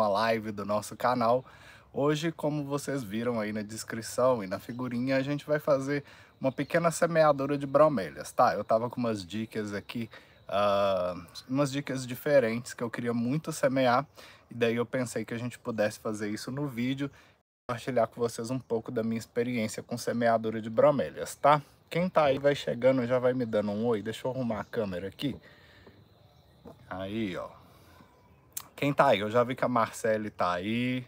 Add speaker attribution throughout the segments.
Speaker 1: uma live do nosso canal. Hoje, como vocês viram aí na descrição e na figurinha, a gente vai fazer uma pequena semeadora de bromélias, tá? Eu tava com umas dicas aqui, uh, umas dicas diferentes que eu queria muito semear, e daí eu pensei que a gente pudesse fazer isso no vídeo compartilhar com vocês um pouco da minha experiência com semeadora de bromélias, tá? Quem tá aí vai chegando, já vai me dando um oi. Deixa eu arrumar a câmera aqui. Aí, ó. Quem tá aí? Eu já vi que a Marcele tá aí.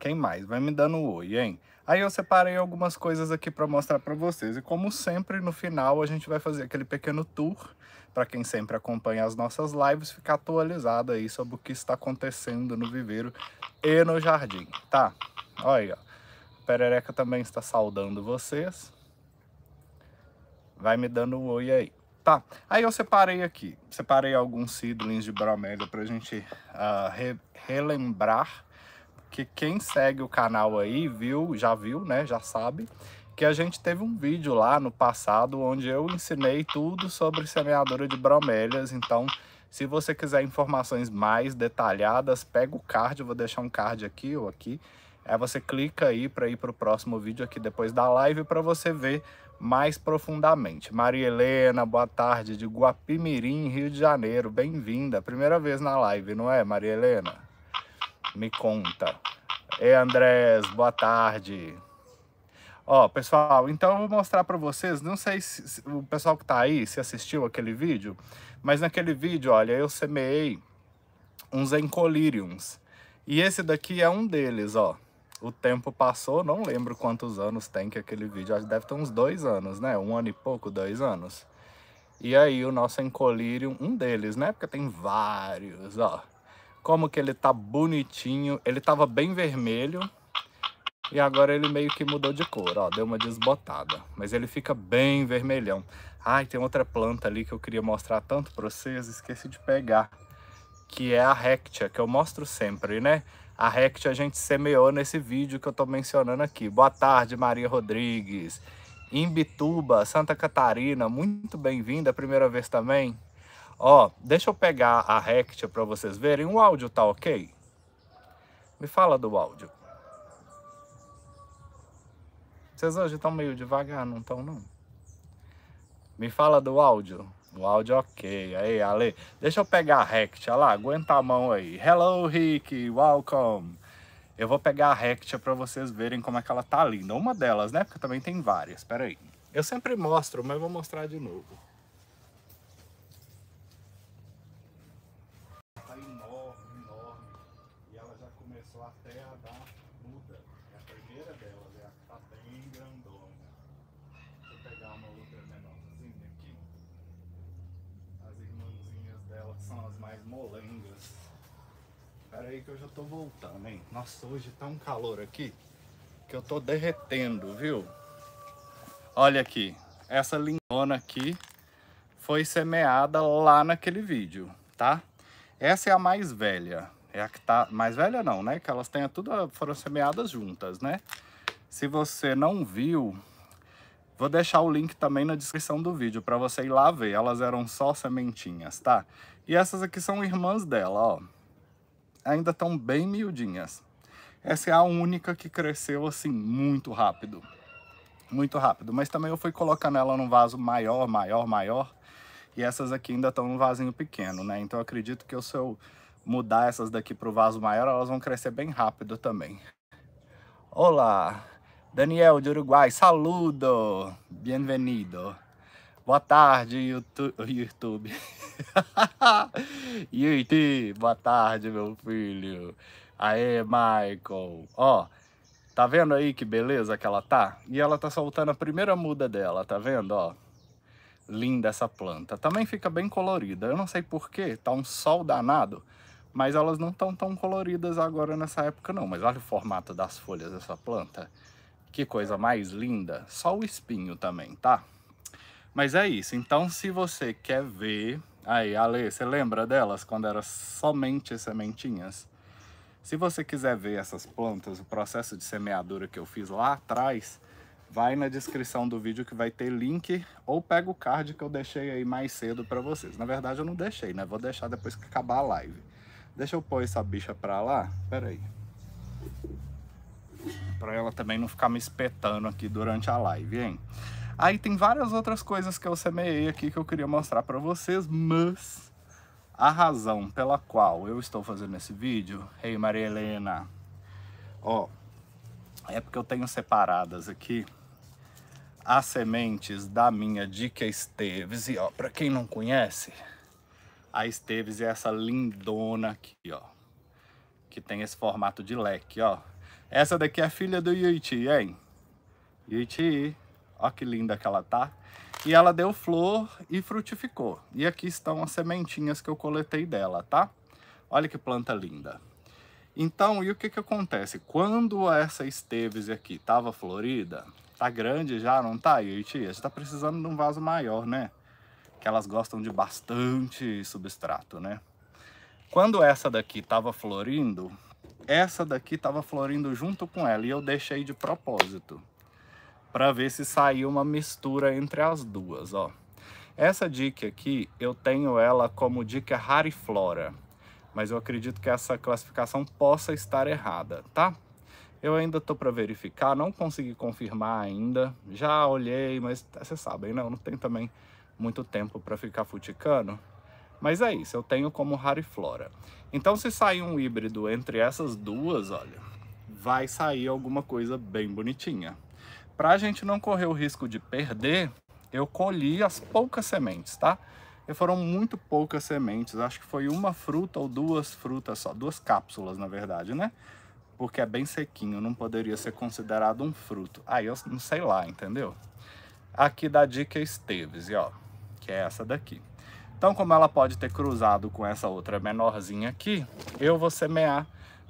Speaker 1: Quem mais? Vai me dando um oi, hein? Aí eu separei algumas coisas aqui para mostrar para vocês. E como sempre, no final a gente vai fazer aquele pequeno tour para quem sempre acompanha as nossas lives ficar atualizado aí sobre o que está acontecendo no viveiro e no jardim, tá? Olha aí, ó. A perereca também está saudando vocês. Vai me dando um oi aí. Tá, aí eu separei aqui, separei alguns seedlings de bromélia para a gente uh, re relembrar, que quem segue o canal aí viu, já viu, né, já sabe, que a gente teve um vídeo lá no passado onde eu ensinei tudo sobre semeadura de bromélias, então se você quiser informações mais detalhadas, pega o card, eu vou deixar um card aqui ou aqui, aí você clica aí para ir para o próximo vídeo aqui depois da live para você ver mais profundamente. Maria Helena, boa tarde, de Guapimirim, Rio de Janeiro. Bem-vinda. Primeira vez na live, não é, Maria Helena? Me conta. E Andrés, boa tarde. Ó, pessoal, então eu vou mostrar para vocês, não sei se, se o pessoal que tá aí se assistiu aquele vídeo, mas naquele vídeo, olha, eu semeei uns encolíriums. E esse daqui é um deles, ó. O tempo passou, não lembro quantos anos tem que aquele vídeo, acho que deve ter uns dois anos, né? Um ano e pouco, dois anos. E aí o nosso encolírio, um deles, né? Porque tem vários, ó. Como que ele tá bonitinho. Ele tava bem vermelho. E agora ele meio que mudou de cor, ó. Deu uma desbotada. Mas ele fica bem vermelhão. Ai, tem outra planta ali que eu queria mostrar tanto pra vocês. Esqueci de pegar. Que é a Rectia, que eu mostro sempre, né? A Rect a gente semeou nesse vídeo que eu tô mencionando aqui. Boa tarde, Maria Rodrigues. Imbituba, Santa Catarina, muito bem-vinda, é primeira vez também. Ó, deixa eu pegar a Rect para vocês verem. O áudio tá ok? Me fala do áudio. Vocês hoje estão meio devagar, não estão não? Me fala do áudio. O áudio ok. Aí, Ale, deixa eu pegar a Rectia lá, aguenta a mão aí. Hello, Rick, welcome. Eu vou pegar a Rectia para vocês verem como é que ela tá linda. Uma delas, né? Porque também tem várias, peraí. Eu sempre mostro, mas vou mostrar de novo. aí que eu já tô voltando, hein? Nossa, hoje tá um calor aqui que eu tô derretendo, viu? Olha aqui, essa lindona aqui foi semeada lá naquele vídeo, tá? Essa é a mais velha. É a que tá... Mais velha não, né? Que elas tenham tudo... Foram semeadas juntas, né? Se você não viu, Vou deixar o link também na descrição do vídeo para você ir lá ver. Elas eram só sementinhas, tá? E essas aqui são irmãs dela, ó ainda estão bem miudinhas. Essa é a única que cresceu assim muito rápido. Muito rápido, mas também eu fui colocando ela num vaso maior, maior, maior. E essas aqui ainda estão num vasinho pequeno, né? Então eu acredito que se eu mudar essas daqui para o vaso maior, elas vão crescer bem rápido também. Olá, Daniel de Uruguai, saludo, bienvenido. Boa tarde, YouTube. Yuiti, boa tarde, meu filho. Aê, Michael. Ó, tá vendo aí que beleza que ela tá? E ela tá soltando a primeira muda dela, tá vendo, ó? Linda essa planta. Também fica bem colorida. Eu não sei porquê, tá um sol danado. Mas elas não estão tão coloridas agora nessa época não. Mas olha o formato das folhas dessa planta. Que coisa mais linda. Só o espinho também, tá? Mas é isso. Então, se você quer ver Aí, Ale, você lembra delas quando eram somente sementinhas? Se você quiser ver essas plantas, o processo de semeadura que eu fiz lá atrás, vai na descrição do vídeo que vai ter link ou pega o card que eu deixei aí mais cedo para vocês. Na verdade eu não deixei, né? Vou deixar depois que acabar a live. Deixa eu pôr essa bicha para lá. Pera aí. Para ela também não ficar me espetando aqui durante a live, hein? Aí tem várias outras coisas que eu semeei aqui que eu queria mostrar para vocês, mas a razão pela qual eu estou fazendo esse vídeo, ei hey Maria Helena, ó, é porque eu tenho separadas aqui as sementes da minha Dica Esteves. E ó, para quem não conhece, a Esteves é essa lindona aqui, ó, que tem esse formato de leque, ó. Essa daqui é filha do Yuichi, hein? Yuichi, Olha que linda que ela tá. E ela deu flor e frutificou. E aqui estão as sementinhas que eu coletei dela, tá? Olha que planta linda. Então, e o que que acontece? Quando essa esteves aqui tava florida, tá grande já, não tá? E tia, a gente tá precisando de um vaso maior, né? Que elas gostam de bastante substrato, né? Quando essa daqui tava florindo, essa daqui tava florindo junto com ela e eu deixei de propósito para ver se saiu uma mistura entre as duas, ó. Essa dica aqui, eu tenho ela como dica rariflora, mas eu acredito que essa classificação possa estar errada, tá? Eu ainda tô para verificar, não consegui confirmar ainda. Já olhei, mas vocês sabem, né? Eu não tenho também muito tempo para ficar futicando. Mas é isso, eu tenho como rariflora. Então se sair um híbrido entre essas duas, olha, vai sair alguma coisa bem bonitinha. Para a gente não correr o risco de perder, eu colhi as poucas sementes, tá? E foram muito poucas sementes, acho que foi uma fruta ou duas frutas só, duas cápsulas na verdade, né? Porque é bem sequinho, não poderia ser considerado um fruto. Aí eu não sei lá, entendeu? Aqui da dica Esteves, ó, que é essa daqui. Então, como ela pode ter cruzado com essa outra menorzinha aqui, eu vou semear,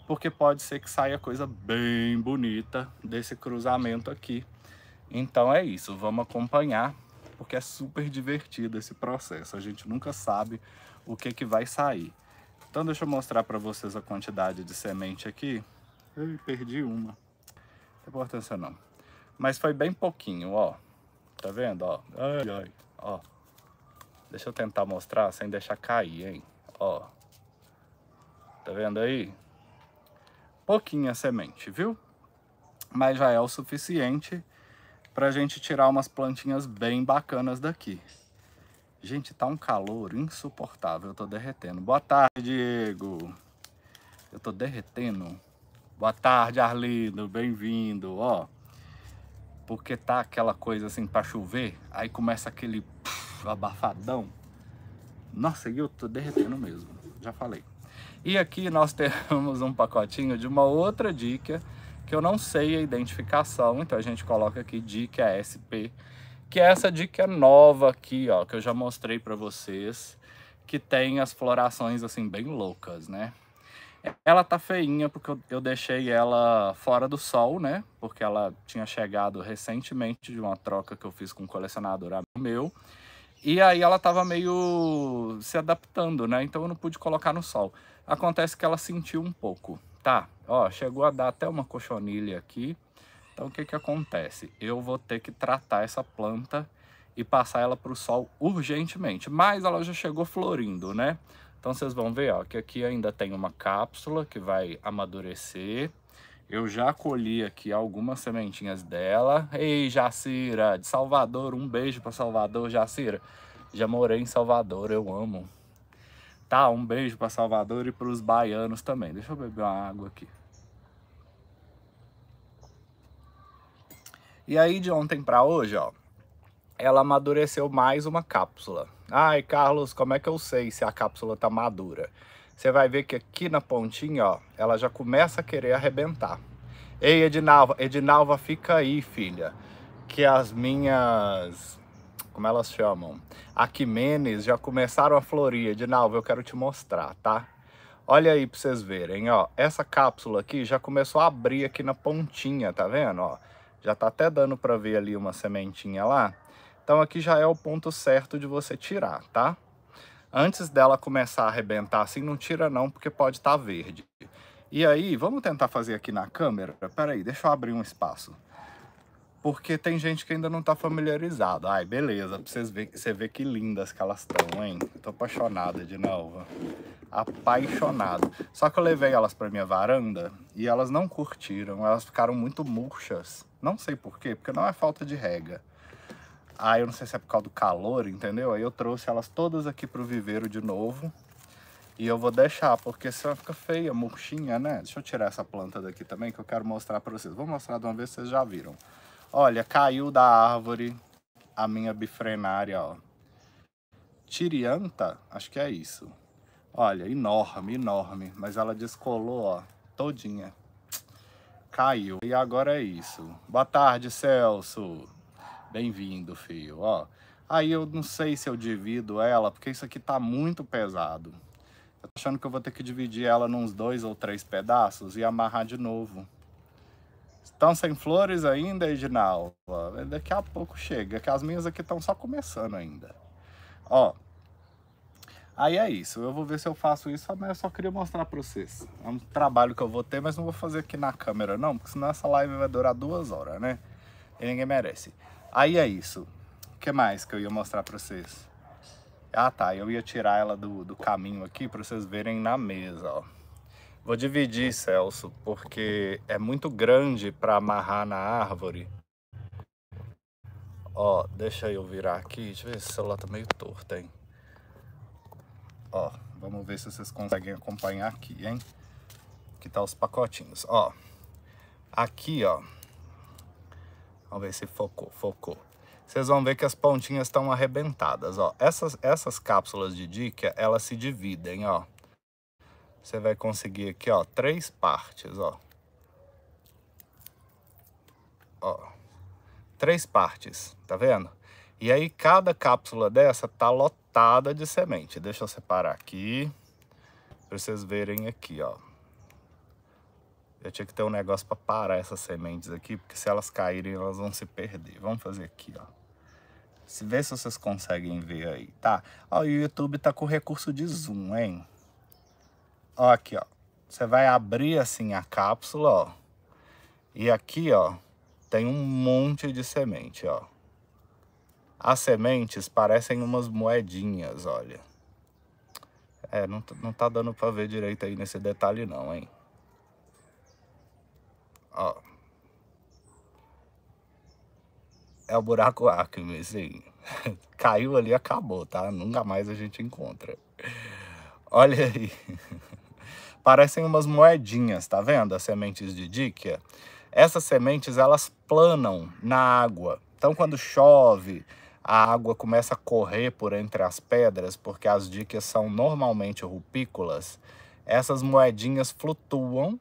Speaker 1: porque pode ser que saia coisa bem bonita desse cruzamento aqui então é isso, vamos acompanhar, porque é super divertido esse processo. A gente nunca sabe o que, que vai sair. Então deixa eu mostrar para vocês a quantidade de semente aqui. Eu perdi uma. Não importância não. Mas foi bem pouquinho, ó. Tá vendo, ó? Ai, ai. Ó. Deixa eu tentar mostrar sem deixar cair, hein? Ó. Tá vendo aí? Pouquinha semente, viu? Mas já é o suficiente para a gente tirar umas plantinhas bem bacanas daqui. Gente, tá um calor insuportável, eu tô derretendo. Boa tarde, Diego. Eu tô derretendo. Boa tarde, Arlindo, bem-vindo, ó. Porque tá aquela coisa assim para chover, aí começa aquele puf, abafadão. Nossa, eu tô derretendo mesmo, já falei. E aqui nós temos um pacotinho de uma outra dica que eu não sei a identificação, então a gente coloca aqui dica SP, que é essa dica nova aqui, ó, que eu já mostrei para vocês, que tem as florações assim bem loucas, né? Ela tá feinha porque eu, eu deixei ela fora do sol, né? Porque ela tinha chegado recentemente de uma troca que eu fiz com um colecionador meu. E aí ela tava meio se adaptando, né? Então eu não pude colocar no sol. Acontece que ela sentiu um pouco. Tá, ó, chegou a dar até uma cochonilha aqui. Então o que que acontece? Eu vou ter que tratar essa planta e passar ela para o sol urgentemente. Mas ela já chegou florindo, né? Então vocês vão ver, ó, que aqui ainda tem uma cápsula que vai amadurecer. Eu já colhi aqui algumas sementinhas dela. Ei, Jacira, de Salvador, um beijo para Salvador, Jacira. Já morei em Salvador, eu amo. Tá? Um beijo para Salvador e para os baianos também. Deixa eu beber uma água aqui. E aí de ontem para hoje, ó, ela amadureceu mais uma cápsula. Ai, Carlos, como é que eu sei se a cápsula tá madura? Você vai ver que aqui na pontinha, ó, ela já começa a querer arrebentar. Ei, Edinalva, Edinalva, fica aí, filha, que as minhas como elas chamam, Aquimenes, já começaram a florir. De eu quero te mostrar, tá? Olha aí para vocês verem, ó. Essa cápsula aqui já começou a abrir aqui na pontinha, tá vendo? Ó, já tá até dando para ver ali uma sementinha lá. Então aqui já é o ponto certo de você tirar, tá? Antes dela começar a arrebentar assim, não tira não, porque pode estar tá verde. E aí, vamos tentar fazer aqui na câmera? Peraí, deixa eu abrir um espaço porque tem gente que ainda não tá familiarizado. Ai, beleza, pra vocês verem, você ver que lindas que elas estão, hein? tô apaixonada de novo. Apaixonado. Só que eu levei elas pra minha varanda e elas não curtiram, elas ficaram muito murchas. Não sei por quê, porque não é falta de rega. Aí eu não sei se é por causa do calor, entendeu? Aí eu trouxe elas todas aqui pro viveiro de novo. E eu vou deixar, porque senão fica feia, murchinha, né? Deixa eu tirar essa planta daqui também, que eu quero mostrar pra vocês. Vou mostrar de uma vez, vocês já viram. Olha, caiu da árvore a minha bifrenária, ó. Tirianta, acho que é isso. Olha, enorme, enorme. Mas ela descolou, ó, todinha. Caiu. E agora é isso. Boa tarde, Celso. Bem-vindo, filho, ó. Aí eu não sei se eu divido ela, porque isso aqui tá muito pesado. Eu tô achando que eu vou ter que dividir ela nos dois ou três pedaços e amarrar de novo. Estão sem flores ainda, Edinalva? Daqui a pouco chega, que as minhas aqui estão só começando ainda. Ó, aí é isso. Eu vou ver se eu faço isso, mas eu só queria mostrar para vocês. É um trabalho que eu vou ter, mas não vou fazer aqui na câmera não, porque senão essa live vai durar duas horas, né? E ninguém merece. Aí é isso. O que mais que eu ia mostrar para vocês? Ah tá, eu ia tirar ela do, do caminho aqui para vocês verem na mesa, ó. Vou dividir, Celso, porque é muito grande para amarrar na árvore. Ó, deixa eu virar aqui. Deixa eu ver se o celular tá meio torto, hein? Ó, vamos ver se vocês conseguem acompanhar aqui, hein? Que tá os pacotinhos. Ó, aqui, ó. Vamos ver se focou, focou. Vocês vão ver que as pontinhas estão arrebentadas, ó. Essas, essas cápsulas de dica, elas se dividem, ó você vai conseguir aqui, ó, três partes, ó. Ó, três partes, tá vendo? E aí cada cápsula dessa tá lotada de semente. Deixa eu separar aqui, pra vocês verem aqui, ó. Eu tinha que ter um negócio para parar essas sementes aqui, porque se elas caírem, elas vão se perder. Vamos fazer aqui, ó. Se vê se vocês conseguem ver aí, tá? Ó, o YouTube tá com recurso de zoom, hein? Ó, aqui, ó. Você vai abrir assim a cápsula, ó. E aqui, ó, tem um monte de semente, ó. As sementes parecem umas moedinhas, olha. É, não, não tá dando pra ver direito aí nesse detalhe não, hein. Ó. É o buraco Acme, sim. Caiu ali, acabou, tá? Nunca mais a gente encontra. Olha aí. Parecem umas moedinhas, tá vendo? As sementes de díquia. Essas sementes, elas planam na água. Então, quando chove, a água começa a correr por entre as pedras, porque as díquias são normalmente rupícolas. Essas moedinhas flutuam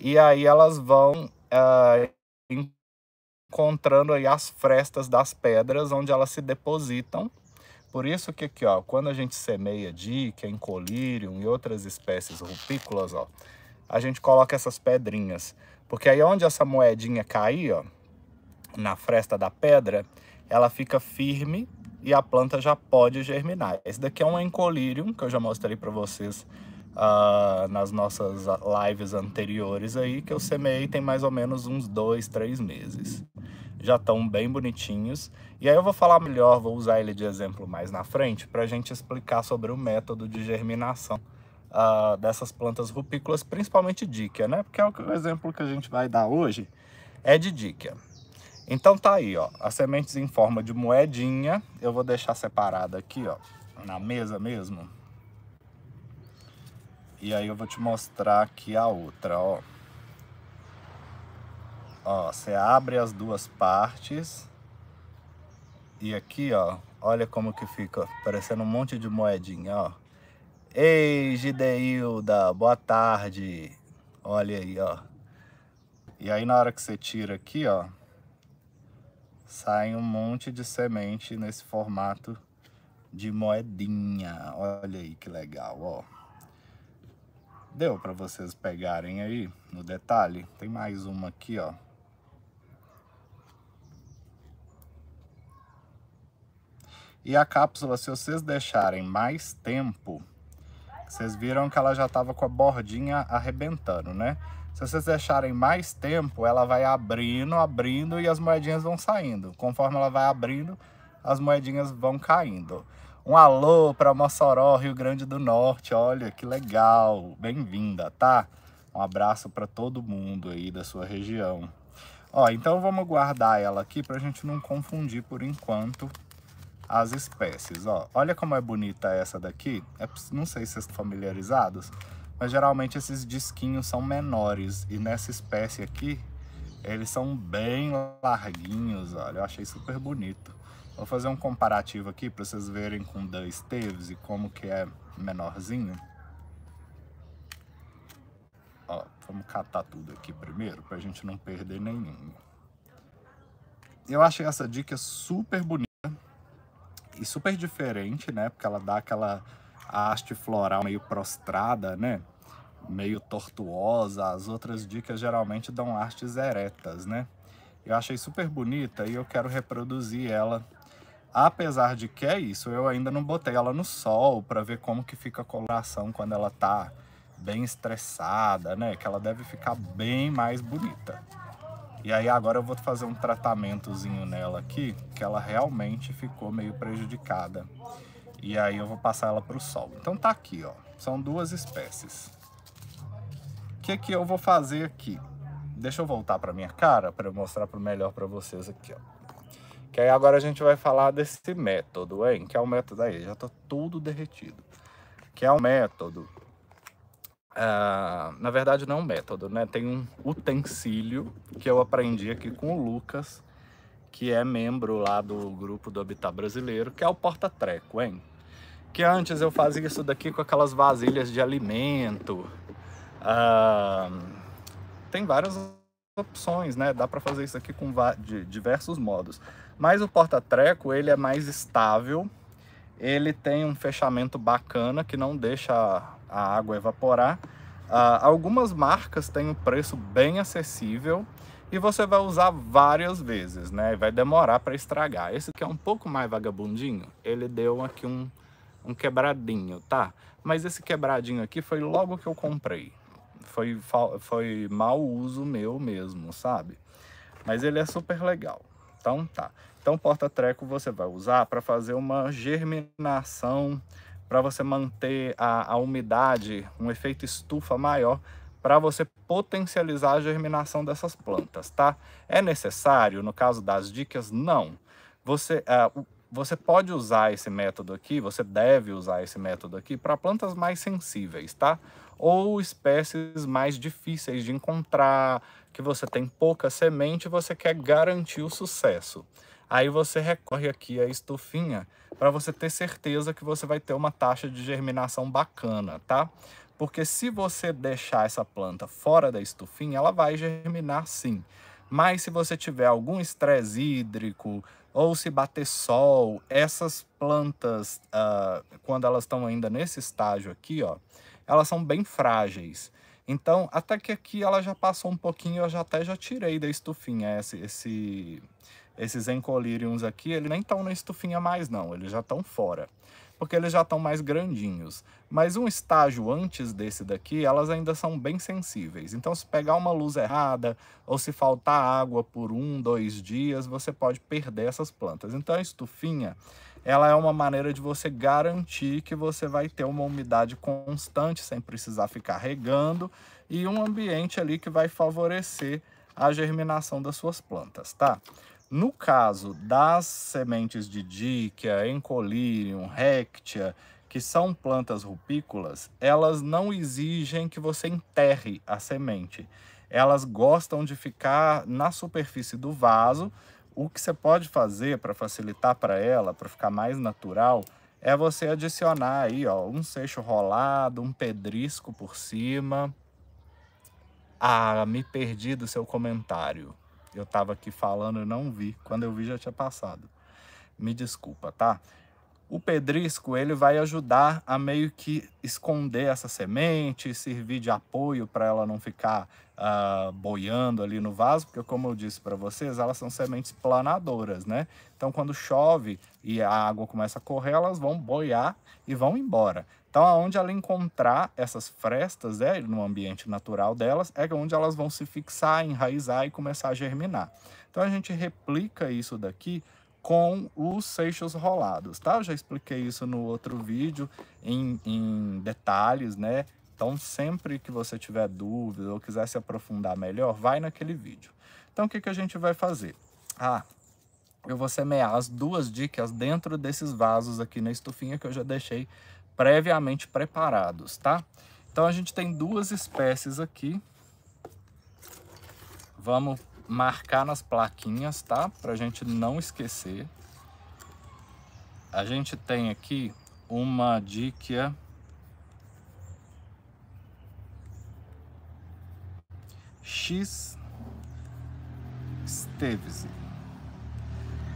Speaker 1: e aí elas vão uh, encontrando aí as frestas das pedras onde elas se depositam por isso que aqui, ó, quando a gente semeia dica, encolírio e outras espécies rupícolas, ó, a gente coloca essas pedrinhas. Porque aí onde essa moedinha cair, ó, na fresta da pedra, ela fica firme e a planta já pode germinar. Esse daqui é um encolírio que eu já mostrei para vocês uh, nas nossas lives anteriores aí, que eu semeei tem mais ou menos uns dois, três meses já estão bem bonitinhos. E aí eu vou falar melhor, vou usar ele de exemplo mais na frente, para a gente explicar sobre o método de germinação uh, dessas plantas rupícolas, principalmente díquia, né? Porque é o exemplo que a gente vai dar hoje é de díquia. Então tá aí, ó, as sementes em forma de moedinha, eu vou deixar separada aqui, ó, na mesa mesmo. E aí eu vou te mostrar aqui a outra, ó. Ó, você abre as duas partes. E aqui, ó, olha como que fica, parecendo um monte de moedinha, ó. Ei, Gideilda, boa tarde. Olha aí, ó. E aí na hora que você tira aqui, ó, sai um monte de semente nesse formato de moedinha. Olha aí que legal, ó. Deu para vocês pegarem aí no detalhe? Tem mais uma aqui, ó. E a cápsula, se vocês deixarem mais tempo, vocês viram que ela já estava com a bordinha arrebentando, né? Se vocês deixarem mais tempo, ela vai abrindo, abrindo e as moedinhas vão saindo. Conforme ela vai abrindo, as moedinhas vão caindo. Um alô para Mossoró, Rio Grande do Norte. Olha que legal, bem-vinda, tá? Um abraço para todo mundo aí da sua região. Ó, então vamos guardar ela aqui para a gente não confundir por enquanto as espécies. Ó, olha como é bonita essa daqui. É, não sei se vocês estão familiarizados, mas geralmente esses disquinhos são menores. E nessa espécie aqui, eles são bem larguinhos, olha. Eu achei super bonito. Vou fazer um comparativo aqui para vocês verem com o da Esteves e como que é menorzinho. Ó, vamos catar tudo aqui primeiro para a gente não perder nenhum. Eu achei essa dica super bonita e super diferente, né? Porque ela dá aquela haste floral meio prostrada, né? Meio tortuosa. As outras dicas geralmente dão hastes eretas, né? Eu achei super bonita e eu quero reproduzir ela. Apesar de que é isso, eu ainda não botei ela no sol para ver como que fica a coloração quando ela tá bem estressada, né? Que ela deve ficar bem mais bonita. E aí agora eu vou fazer um tratamentozinho nela aqui, que ela realmente ficou meio prejudicada. E aí eu vou passar ela para o sol. Então tá aqui, ó. São duas espécies. O que que eu vou fazer aqui? Deixa eu voltar para minha cara para eu mostrar para melhor para vocês aqui, ó. Que aí agora a gente vai falar desse método, hein? Que é o método aí, já tá tudo derretido. Que é o método Uh, na verdade, não é um método, né? Tem um utensílio que eu aprendi aqui com o Lucas, que é membro lá do grupo do Habitat Brasileiro, que é o porta-treco, hein? Que antes eu fazia isso daqui com aquelas vasilhas de alimento. Uh, tem várias opções, né? Dá para fazer isso aqui com de diversos modos. Mas o porta-treco, ele é mais estável, ele tem um fechamento bacana que não deixa a água evaporar. Uh, algumas marcas têm um preço bem acessível e você vai usar várias vezes, né? E vai demorar para estragar. Esse que é um pouco mais vagabundinho, ele deu aqui um, um quebradinho, tá? Mas esse quebradinho aqui foi logo que eu comprei. Foi, foi mau uso meu mesmo, sabe? Mas ele é super legal. Então tá. Então porta-treco você vai usar para fazer uma germinação para você manter a, a umidade, um efeito estufa maior, para você potencializar a germinação dessas plantas, tá? É necessário, no caso das dicas, não. Você, uh, você pode usar esse método aqui, você deve usar esse método aqui para plantas mais sensíveis, tá? Ou espécies mais difíceis de encontrar, que você tem pouca semente e você quer garantir o sucesso. Aí você recorre aqui à estufinha para você ter certeza que você vai ter uma taxa de germinação bacana, tá? Porque se você deixar essa planta fora da estufinha, ela vai germinar sim. Mas se você tiver algum estresse hídrico ou se bater sol, essas plantas, uh, quando elas estão ainda nesse estágio aqui, ó, elas são bem frágeis. Então, até que aqui ela já passou um pouquinho, eu já até já tirei da estufinha esse, esse esses encolíriums aqui, eles nem estão na estufinha mais não, eles já estão fora, porque eles já estão mais grandinhos. Mas um estágio antes desse daqui, elas ainda são bem sensíveis. Então se pegar uma luz errada ou se faltar água por um, dois dias, você pode perder essas plantas. Então a estufinha, ela é uma maneira de você garantir que você vai ter uma umidade constante sem precisar ficar regando e um ambiente ali que vai favorecer a germinação das suas plantas, tá? No caso das sementes de díquia, Encolirium, Rectia, que são plantas rupícolas, elas não exigem que você enterre a semente. Elas gostam de ficar na superfície do vaso. O que você pode fazer para facilitar para ela, para ficar mais natural, é você adicionar aí, ó, um seixo rolado, um pedrisco por cima. Ah, me perdi do seu comentário. Eu estava aqui falando, eu não vi. Quando eu vi, já tinha passado. Me desculpa, tá? O pedrisco, ele vai ajudar a meio que esconder essa semente, servir de apoio para ela não ficar uh, boiando ali no vaso, porque como eu disse para vocês, elas são sementes planadoras, né? Então, quando chove e a água começa a correr, elas vão boiar e vão embora. Então, aonde ela encontrar essas frestas né, no ambiente natural delas, é onde elas vão se fixar, enraizar e começar a germinar. Então, a gente replica isso daqui com os seixos rolados, tá? Eu já expliquei isso no outro vídeo em, em detalhes, né? Então, sempre que você tiver dúvida ou quiser se aprofundar melhor, vai naquele vídeo. Então, o que, que a gente vai fazer? Ah, eu vou semear as duas dicas dentro desses vasos aqui na estufinha que eu já deixei previamente preparados, tá? Então a gente tem duas espécies aqui. Vamos marcar nas plaquinhas, tá? Pra gente não esquecer. A gente tem aqui uma díquia X Stevesi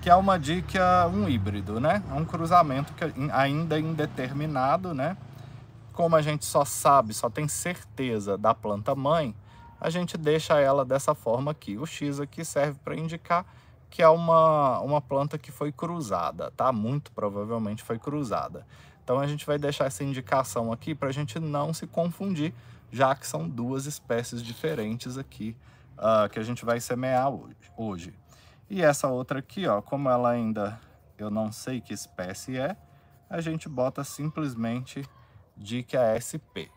Speaker 1: que é uma dica, um híbrido, né? um cruzamento que ainda indeterminado, né? Como a gente só sabe, só tem certeza da planta mãe, a gente deixa ela dessa forma aqui. O X aqui serve para indicar que é uma, uma planta que foi cruzada, tá? Muito provavelmente foi cruzada. Então a gente vai deixar essa indicação aqui para a gente não se confundir, já que são duas espécies diferentes aqui uh, que a gente vai semear hoje. hoje. E essa outra aqui, ó, como ela ainda eu não sei que espécie é, a gente bota simplesmente dica SP.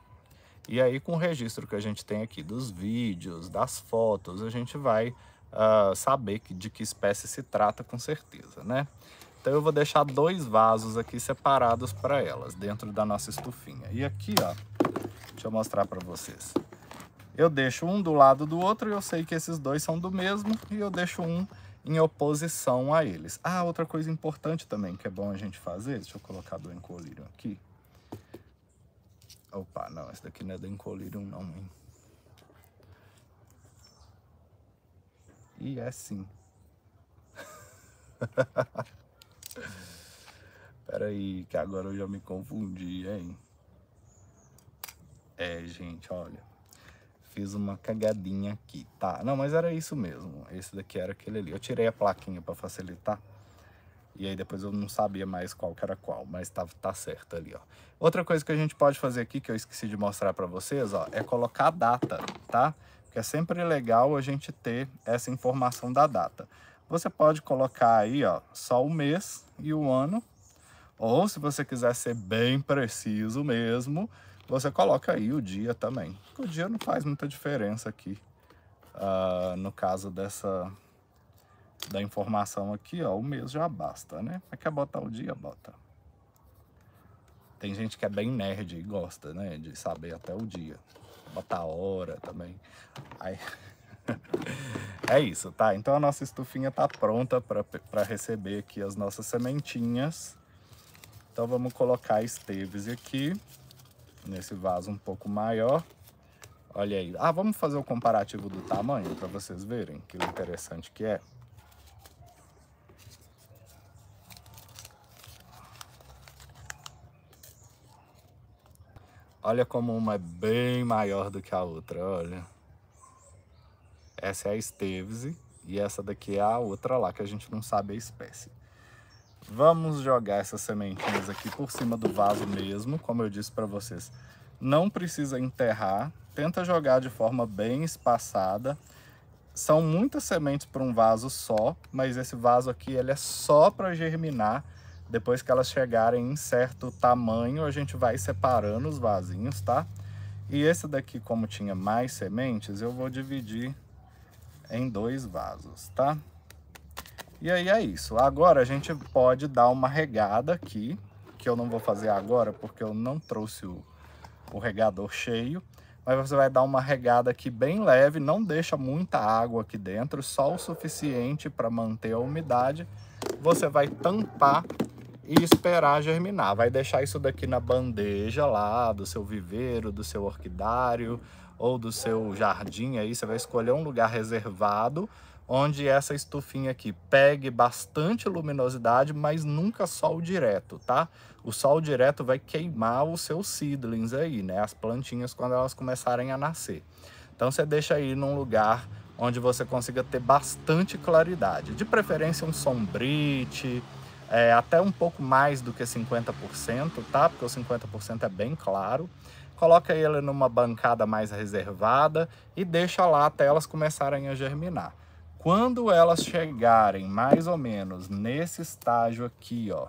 Speaker 1: E aí, com o registro que a gente tem aqui dos vídeos, das fotos, a gente vai uh, saber que, de que espécie se trata com certeza, né? Então eu vou deixar dois vasos aqui separados para elas, dentro da nossa estufinha. E aqui, ó, deixa eu mostrar para vocês. Eu deixo um do lado do outro e eu sei que esses dois são do mesmo, e eu deixo um em oposição a eles. Ah, outra coisa importante também que é bom a gente fazer, deixa eu colocar do Encolirium aqui. Opa, não, esse daqui não é do Encolirium não, hein? E é sim. Peraí, que agora eu já me confundi, hein? É, gente, olha. Fiz uma cagadinha aqui, tá? Não, mas era isso mesmo. Esse daqui era aquele ali. Eu tirei a plaquinha para facilitar. E aí depois eu não sabia mais qual que era qual, mas tá, tá certo ali, ó. Outra coisa que a gente pode fazer aqui, que eu esqueci de mostrar para vocês, ó, é colocar a data, tá? Porque é sempre legal a gente ter essa informação da data. Você pode colocar aí, ó, só o mês e o ano, ou se você quiser ser bem preciso mesmo, você coloca aí o dia também. O dia não faz muita diferença aqui. Uh, no caso dessa da informação aqui, ó, o mês já basta, né? Mas quer botar o dia, bota. Tem gente que é bem nerd e gosta, né, de saber até o dia. Bota a hora também. Aí... é isso, tá? Então a nossa estufinha tá pronta para receber aqui as nossas sementinhas. Então vamos colocar a Esteves aqui nesse vaso um pouco maior. Olha aí. Ah, vamos fazer o comparativo do tamanho para vocês verem que interessante que é. Olha como uma é bem maior do que a outra, olha. Essa é a Stevese e essa daqui é a outra lá que a gente não sabe a espécie. Vamos jogar essas sementinhas aqui por cima do vaso mesmo, como eu disse para vocês. Não precisa enterrar, tenta jogar de forma bem espaçada. São muitas sementes para um vaso só, mas esse vaso aqui ele é só para germinar. Depois que elas chegarem em certo tamanho, a gente vai separando os vasinhos, tá? E esse daqui, como tinha mais sementes, eu vou dividir em dois vasos, tá? E aí é isso. Agora a gente pode dar uma regada aqui, que eu não vou fazer agora porque eu não trouxe o, o regador cheio. Mas você vai dar uma regada aqui bem leve, não deixa muita água aqui dentro, só o suficiente para manter a umidade. Você vai tampar e esperar germinar. Vai deixar isso daqui na bandeja lá do seu viveiro, do seu orquidário ou do seu jardim aí. Você vai escolher um lugar reservado onde essa estufinha aqui pegue bastante luminosidade, mas nunca sol direto, tá? O sol direto vai queimar os seus seedlings aí, né? As plantinhas quando elas começarem a nascer. Então você deixa aí num lugar onde você consiga ter bastante claridade. De preferência um sombrite, é, até um pouco mais do que 50%, tá? Porque o 50% é bem claro coloca ele numa bancada mais reservada e deixa lá até elas começarem a germinar. Quando elas chegarem mais ou menos nesse estágio aqui, ó,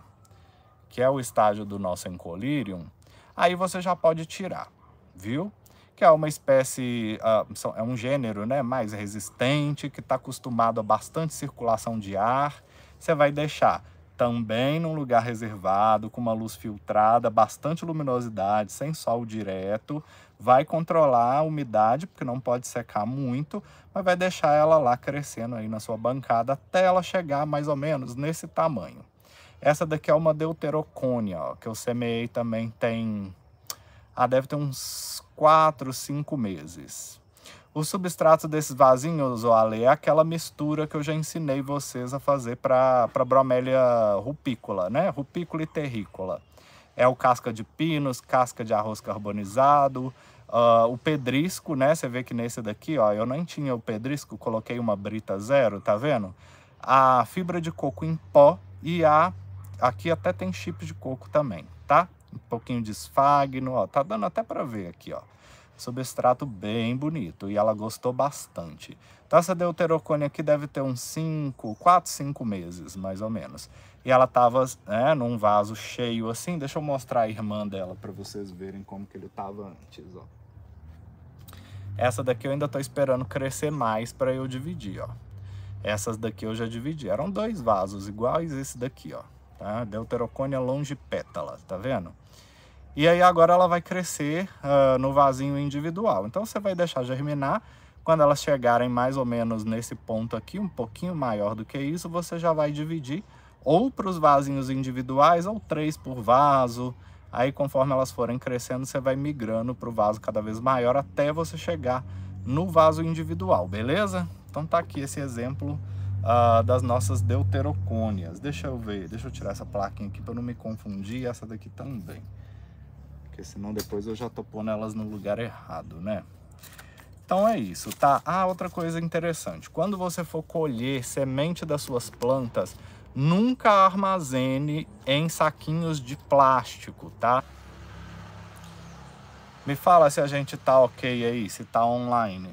Speaker 1: que é o estágio do nosso encolírium, aí você já pode tirar, viu? Que é uma espécie, uh, é um gênero né, mais resistente, que está acostumado a bastante circulação de ar. Você vai deixar também num lugar reservado, com uma luz filtrada, bastante luminosidade, sem sol direto. Vai controlar a umidade, porque não pode secar muito, mas vai deixar ela lá crescendo aí na sua bancada até ela chegar mais ou menos nesse tamanho. Essa daqui é uma deuterocônia, ó, que eu semeei também tem... Ah, deve ter uns 4, 5 meses. O substrato desses vasinhos, o Ale, é aquela mistura que eu já ensinei vocês a fazer para bromélia rupícola, né? Rupícola e terrícola. É o casca de pinos, casca de arroz carbonizado, uh, o pedrisco, né? Você vê que nesse daqui, ó, eu nem tinha o pedrisco, coloquei uma brita zero, tá vendo? A fibra de coco em pó e a... Aqui até tem chip de coco também, tá? Um pouquinho de esfagno, ó, tá dando até para ver aqui, ó substrato bem bonito e ela gostou bastante. Então essa deuterocônia aqui deve ter uns 5, 4, 5 meses, mais ou menos. E ela tava né, num vaso cheio assim, deixa eu mostrar a irmã dela para vocês verem como que ele tava antes, ó. Essa daqui eu ainda tô esperando crescer mais para eu dividir, ó. Essas daqui eu já dividi, eram dois vasos iguais esse daqui, ó. Tá? Deuterocônia longipétala, tá vendo? E aí agora ela vai crescer uh, no vasinho individual. Então você vai deixar germinar. Quando elas chegarem mais ou menos nesse ponto aqui, um pouquinho maior do que isso, você já vai dividir ou para os vasinhos individuais ou três por vaso. Aí conforme elas forem crescendo, você vai migrando para o vaso cada vez maior até você chegar no vaso individual, beleza? Então tá aqui esse exemplo uh, das nossas deuterocônias. Deixa eu ver, deixa eu tirar essa plaquinha aqui para não me confundir, essa daqui também. Porque senão depois eu já tô pondo elas no lugar errado, né? Então é isso, tá? Ah, outra coisa interessante. Quando você for colher semente das suas plantas, nunca armazene em saquinhos de plástico, tá? Me fala se a gente tá ok aí, se tá online.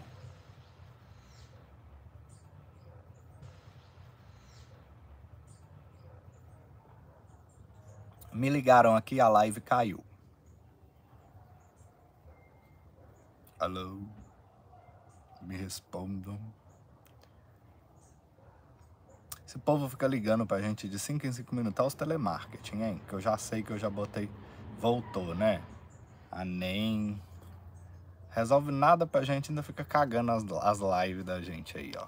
Speaker 1: Me ligaram aqui, a live caiu. Alô? Me respondam. Esse povo fica ligando pra gente de 5 em 5 minutos tá os telemarketing, hein? Que eu já sei que eu já botei. Voltou, né? A NEM. Resolve nada pra gente, ainda fica cagando as, as lives da gente aí, ó.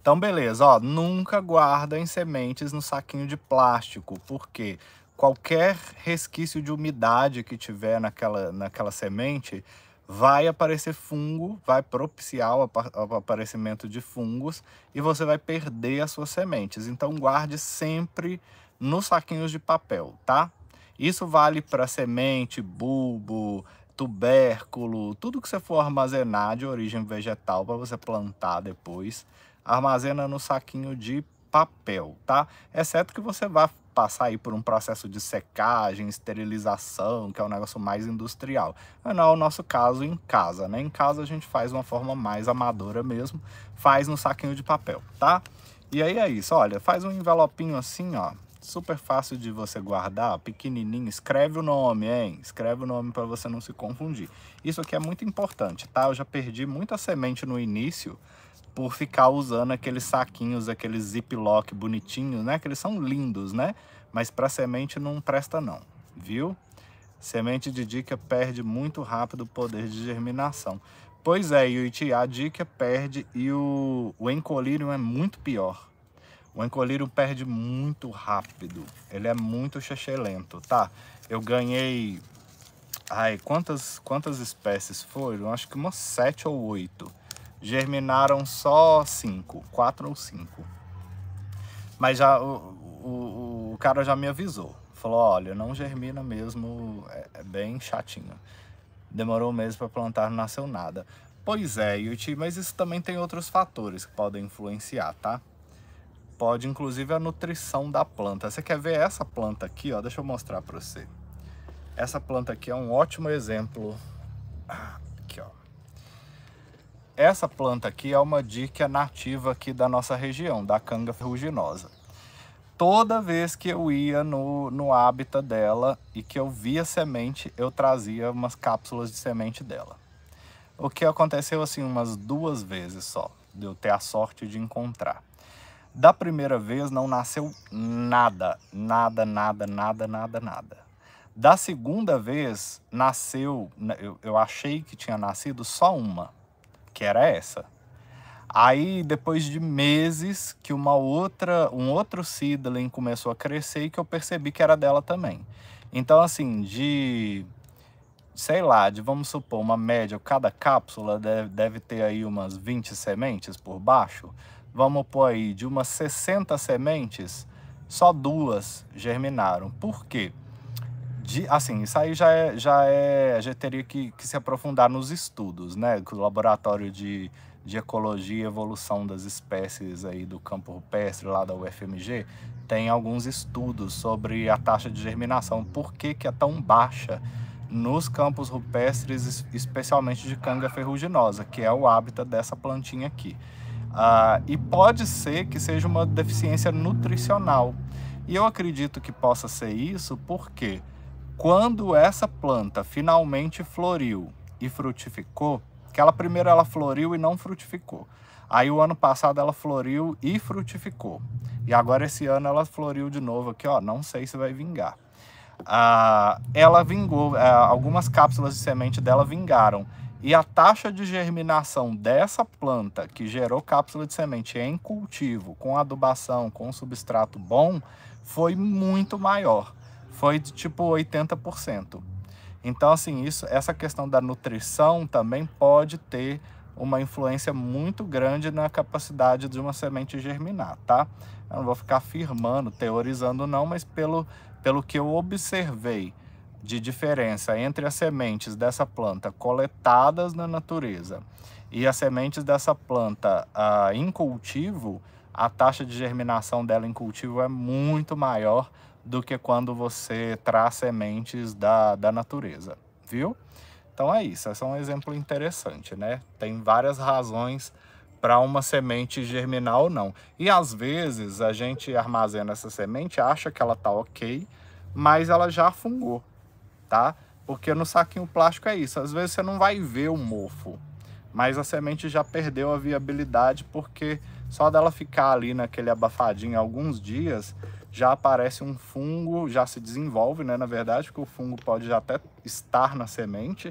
Speaker 1: Então, beleza, ó. Nunca guardem sementes no saquinho de plástico, porque qualquer resquício de umidade que tiver naquela, naquela semente vai aparecer fungo, vai propiciar o aparecimento de fungos e você vai perder as suas sementes. Então guarde sempre nos saquinhos de papel, tá? Isso vale para semente, bulbo, tubérculo, tudo que você for armazenar de origem vegetal para você plantar depois, armazena no saquinho de papel, tá? Exceto que você vá passar aí por um processo de secagem, esterilização, que é um negócio mais industrial. Mas não é o nosso caso em casa, né? Em casa a gente faz de uma forma mais amadora mesmo, faz no saquinho de papel, tá? E aí é isso, olha, faz um envelopinho assim, ó, super fácil de você guardar, pequenininho, escreve o nome, hein? Escreve o nome para você não se confundir. Isso aqui é muito importante, tá? Eu já perdi muita semente no início, por ficar usando aqueles saquinhos, aqueles ziplock bonitinhos, né? Que eles são lindos, né? Mas para semente não presta não, viu? Semente de dica perde muito rápido o poder de germinação. Pois é, e o Itiá dica perde e o, o encolírio é muito pior. O encolírio perde muito rápido. Ele é muito lento, tá? Eu ganhei... Ai, quantas, quantas espécies foram? Acho que umas sete ou oito germinaram só cinco, quatro ou cinco. Mas já o, o, o cara já me avisou. Falou, olha, não germina mesmo, é, é bem chatinho. Demorou um mês para plantar, não nasceu nada. Pois é, Yuti, mas isso também tem outros fatores que podem influenciar, tá? Pode, inclusive, a nutrição da planta. Você quer ver essa planta aqui, ó? Deixa eu mostrar para você. Essa planta aqui é um ótimo exemplo ah, essa planta aqui é uma dica nativa aqui da nossa região, da canga ferruginosa. Toda vez que eu ia no, no hábitat dela e que eu via semente, eu trazia umas cápsulas de semente dela. O que aconteceu assim umas duas vezes só, de eu ter a sorte de encontrar. Da primeira vez não nasceu nada, nada, nada, nada, nada, nada. Da segunda vez nasceu, né, eu, eu achei que tinha nascido só uma que era essa. Aí, depois de meses, que uma outra, um outro seedling começou a crescer e que eu percebi que era dela também. Então, assim, de sei lá, de vamos supor, uma média, cada cápsula deve, deve ter aí umas 20 sementes por baixo. Vamos pôr aí, de umas 60 sementes, só duas germinaram. Por quê? de, assim, isso aí já é, já é, já teria que, que se aprofundar nos estudos, né? o laboratório de, de ecologia e evolução das espécies aí do campo rupestre lá da UFMG tem alguns estudos sobre a taxa de germinação, por que que é tão baixa nos campos rupestres, especialmente de canga ferruginosa, que é o hábitat dessa plantinha aqui. Ah, e pode ser que seja uma deficiência nutricional. E eu acredito que possa ser isso porque quê? quando essa planta finalmente floriu e frutificou, que ela primeiro ela floriu e não frutificou. Aí o ano passado ela floriu e frutificou. E agora esse ano ela floriu de novo aqui, ó, não sei se vai vingar. Ah, ela vingou, é, algumas cápsulas de semente dela vingaram. E a taxa de germinação dessa planta que gerou cápsula de semente em cultivo, com adubação, com substrato bom, foi muito maior foi de tipo 80%. Então, assim, isso, essa questão da nutrição também pode ter uma influência muito grande na capacidade de uma semente germinar, tá? Eu não vou ficar afirmando, teorizando não, mas pelo, pelo que eu observei de diferença entre as sementes dessa planta coletadas na natureza e as sementes dessa planta ah, em cultivo, a taxa de germinação dela em cultivo é muito maior do que quando você traz sementes da, da natureza, viu? Então é isso, esse é um exemplo interessante, né? Tem várias razões para uma semente germinar ou não. E às vezes a gente armazena essa semente, acha que ela tá ok, mas ela já fungou, tá? Porque no saquinho plástico é isso, às vezes você não vai ver o mofo, mas a semente já perdeu a viabilidade porque só dela ficar ali naquele abafadinho alguns dias, já aparece um fungo, já se desenvolve, né? Na verdade, porque o fungo pode já até estar na semente,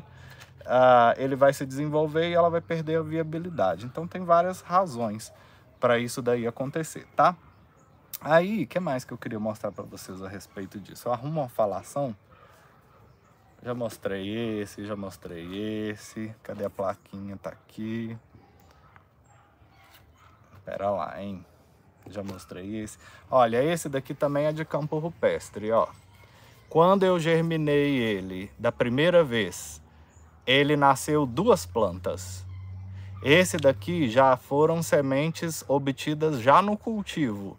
Speaker 1: uh, ele vai se desenvolver e ela vai perder a viabilidade. Então tem várias razões para isso daí acontecer, tá? Aí, o que mais que eu queria mostrar para vocês a respeito disso? Eu arrumo uma falação. Já mostrei esse, já mostrei esse. Cadê a plaquinha? Tá aqui. Pera lá, hein? Já mostrei esse. Olha, esse daqui também é de campo rupestre, ó. Quando eu germinei ele da primeira vez, ele nasceu duas plantas. Esse daqui já foram sementes obtidas já no cultivo.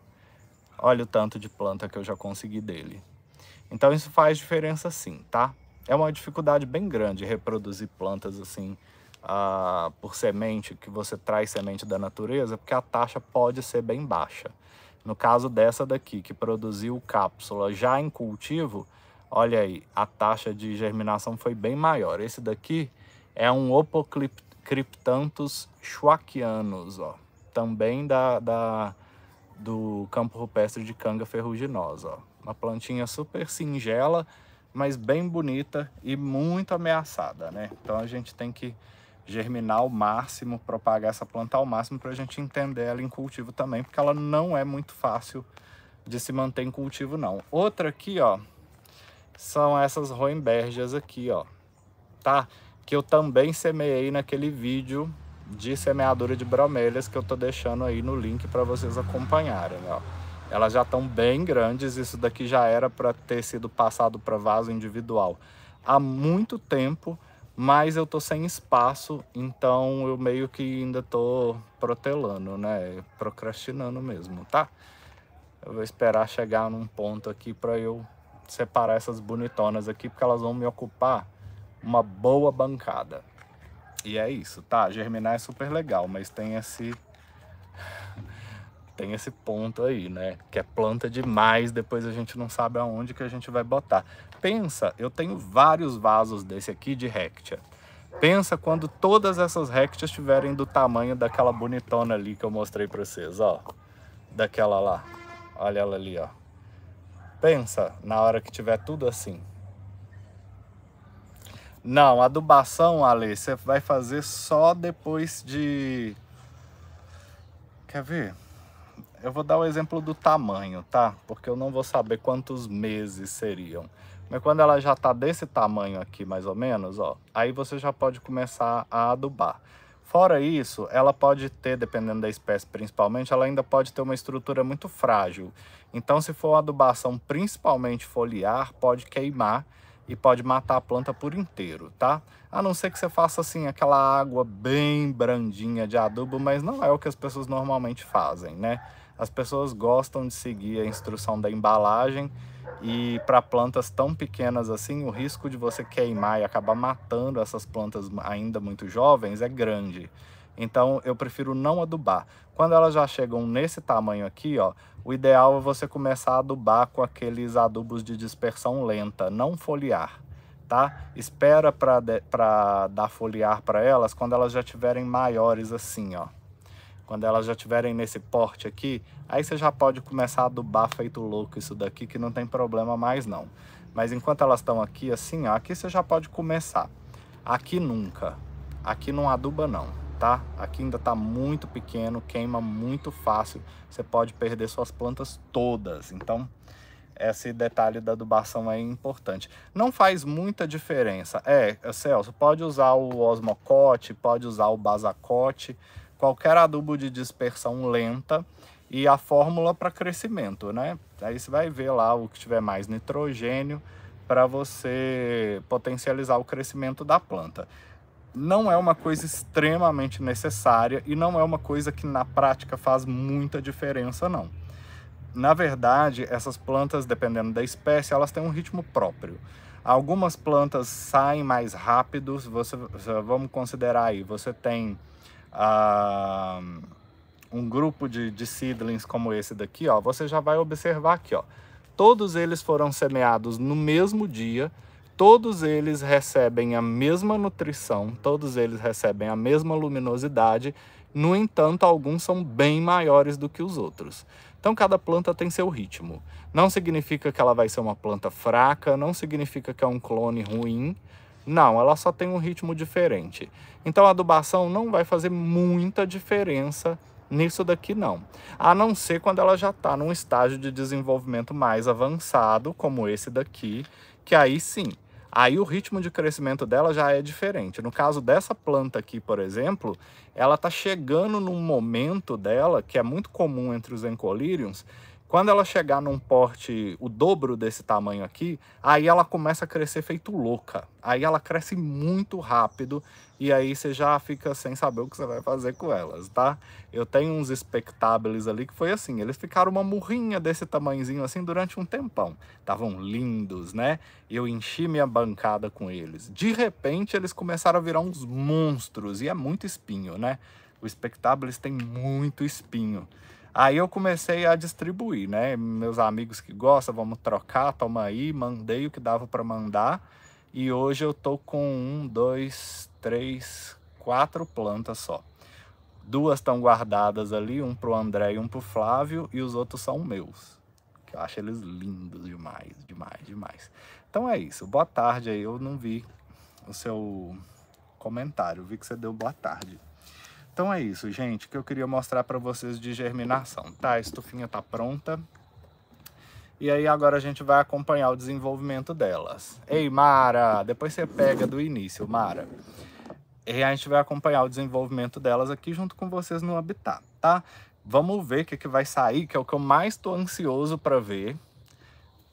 Speaker 1: Olha o tanto de planta que eu já consegui dele. Então isso faz diferença sim, tá? É uma dificuldade bem grande reproduzir plantas assim por semente, que você traz semente da natureza, porque a taxa pode ser bem baixa. No caso dessa daqui, que produziu cápsula já em cultivo, olha aí, a taxa de germinação foi bem maior. Esse daqui é um Opocryptanthus schwackianus, ó, também da, da, do campo rupestre de canga ferruginosa. Ó. Uma plantinha super singela, mas bem bonita e muito ameaçada, né? Então a gente tem que germinar ao máximo, propagar essa planta ao máximo para a gente entender ela em cultivo também, porque ela não é muito fácil de se manter em cultivo não. Outra aqui, ó, são essas roimbergias aqui, ó, tá? Que eu também semeei naquele vídeo de semeadura de bromélias que eu tô deixando aí no link para vocês acompanharem, ó. Elas já estão bem grandes, isso daqui já era para ter sido passado para vaso individual há muito tempo, mas eu tô sem espaço, então eu meio que ainda tô protelando, né? Procrastinando mesmo, tá? Eu vou esperar chegar num ponto aqui para eu separar essas bonitonas aqui, porque elas vão me ocupar uma boa bancada. E é isso, tá? Germinar é super legal, mas tem esse tem esse ponto aí, né? Que é planta demais, depois a gente não sabe aonde que a gente vai botar pensa, eu tenho vários vasos desse aqui de Rectia. Pensa quando todas essas Hectias estiverem do tamanho daquela bonitona ali que eu mostrei para vocês, ó. Daquela lá. Olha ela ali, ó. Pensa na hora que tiver tudo assim. Não, adubação, Ale, você vai fazer só depois de... Quer ver? Eu vou dar o exemplo do tamanho, tá? Porque eu não vou saber quantos meses seriam. Mas quando ela já tá desse tamanho aqui, mais ou menos, ó, aí você já pode começar a adubar. Fora isso, ela pode ter, dependendo da espécie principalmente, ela ainda pode ter uma estrutura muito frágil. Então, se for uma adubação principalmente foliar, pode queimar e pode matar a planta por inteiro, tá? A não ser que você faça assim aquela água bem brandinha de adubo, mas não é o que as pessoas normalmente fazem, né? As pessoas gostam de seguir a instrução da embalagem e para plantas tão pequenas assim, o risco de você queimar e acabar matando essas plantas ainda muito jovens é grande. Então eu prefiro não adubar. Quando elas já chegam nesse tamanho aqui, ó, o ideal é você começar a adubar com aqueles adubos de dispersão lenta, não foliar, tá? Espera para dar foliar para elas quando elas já tiverem maiores assim, ó. Quando elas já tiverem nesse porte aqui, aí você já pode começar a adubar feito louco isso daqui, que não tem problema mais não. Mas enquanto elas estão aqui assim, ó, aqui você já pode começar. Aqui nunca. Aqui não aduba não, tá? Aqui ainda tá muito pequeno, queima muito fácil. Você pode perder suas plantas todas. Então, esse detalhe da adubação é importante. Não faz muita diferença. É, Celso, pode usar o osmocote, pode usar o basacote, qualquer adubo de dispersão lenta e a fórmula para crescimento, né? Aí você vai ver lá o que tiver mais nitrogênio para você potencializar o crescimento da planta. Não é uma coisa extremamente necessária e não é uma coisa que na prática faz muita diferença, não. Na verdade, essas plantas, dependendo da espécie, elas têm um ritmo próprio. Algumas plantas saem mais rápidos, você, vamos considerar aí, você tem um grupo de, de seedlings como esse daqui, ó, você já vai observar que ó, todos eles foram semeados no mesmo dia, todos eles recebem a mesma nutrição, todos eles recebem a mesma luminosidade, no entanto, alguns são bem maiores do que os outros. Então, cada planta tem seu ritmo. Não significa que ela vai ser uma planta fraca, não significa que é um clone ruim, não, ela só tem um ritmo diferente. Então a adubação não vai fazer muita diferença nisso daqui não. A não ser quando ela já está num estágio de desenvolvimento mais avançado, como esse daqui, que aí sim, aí o ritmo de crescimento dela já é diferente. No caso dessa planta aqui, por exemplo, ela está chegando num momento dela, que é muito comum entre os encolíriums, quando ela chegar num porte o dobro desse tamanho aqui, aí ela começa a crescer feito louca. Aí ela cresce muito rápido e aí você já fica sem saber o que você vai fazer com elas, tá? Eu tenho uns espectáveis ali que foi assim, eles ficaram uma murrinha desse tamanhozinho assim durante um tempão. Estavam lindos, né? Eu enchi minha bancada com eles. De repente eles começaram a virar uns monstros e é muito espinho, né? O espectáveis tem muito espinho. Aí eu comecei a distribuir, né? Meus amigos que gostam, vamos trocar, toma aí, mandei o que dava para mandar. E hoje eu tô com um, dois, três, quatro plantas só. Duas estão guardadas ali, um pro André e um pro Flávio, e os outros são meus. Que eu acho eles lindos demais, demais, demais. Então é isso. Boa tarde aí. Eu não vi o seu comentário, vi que você deu boa tarde. Então é isso, gente, que eu queria mostrar para vocês de germinação, tá? A estufinha tá pronta. E aí agora a gente vai acompanhar o desenvolvimento delas. Ei, Mara, depois você pega do início, Mara. E a gente vai acompanhar o desenvolvimento delas aqui junto com vocês no habitat, tá? Vamos ver o que, que vai sair, que é o que eu mais estou ansioso para ver.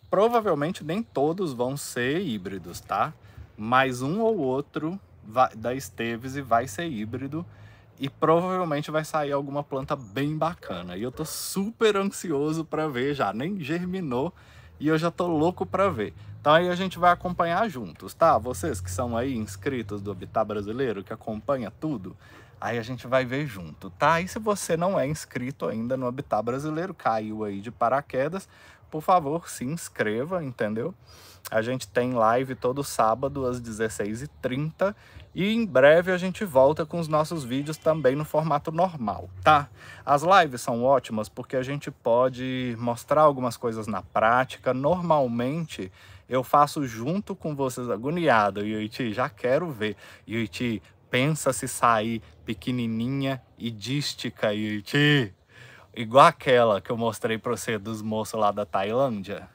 Speaker 1: Provavelmente nem todos vão ser híbridos, tá? Mas um ou outro vai, da Esteves e vai ser híbrido. E provavelmente vai sair alguma planta bem bacana. E eu tô super ansioso para ver já. Nem germinou e eu já tô louco para ver. Então aí a gente vai acompanhar juntos, tá? Vocês que são aí inscritos do Habitat Brasileiro, que acompanha tudo, aí a gente vai ver junto, tá? E se você não é inscrito ainda no Habitat Brasileiro, caiu aí de paraquedas, por favor, se inscreva, entendeu? A gente tem live todo sábado às 16h30 e em breve a gente volta com os nossos vídeos também no formato normal, tá? As lives são ótimas porque a gente pode mostrar algumas coisas na prática. Normalmente eu faço junto com vocês agoniado. Yuichi, já quero ver. Yuichi, pensa se sair pequenininha e dística, Yuichi. Igual aquela que eu mostrei para você dos moços lá da Tailândia.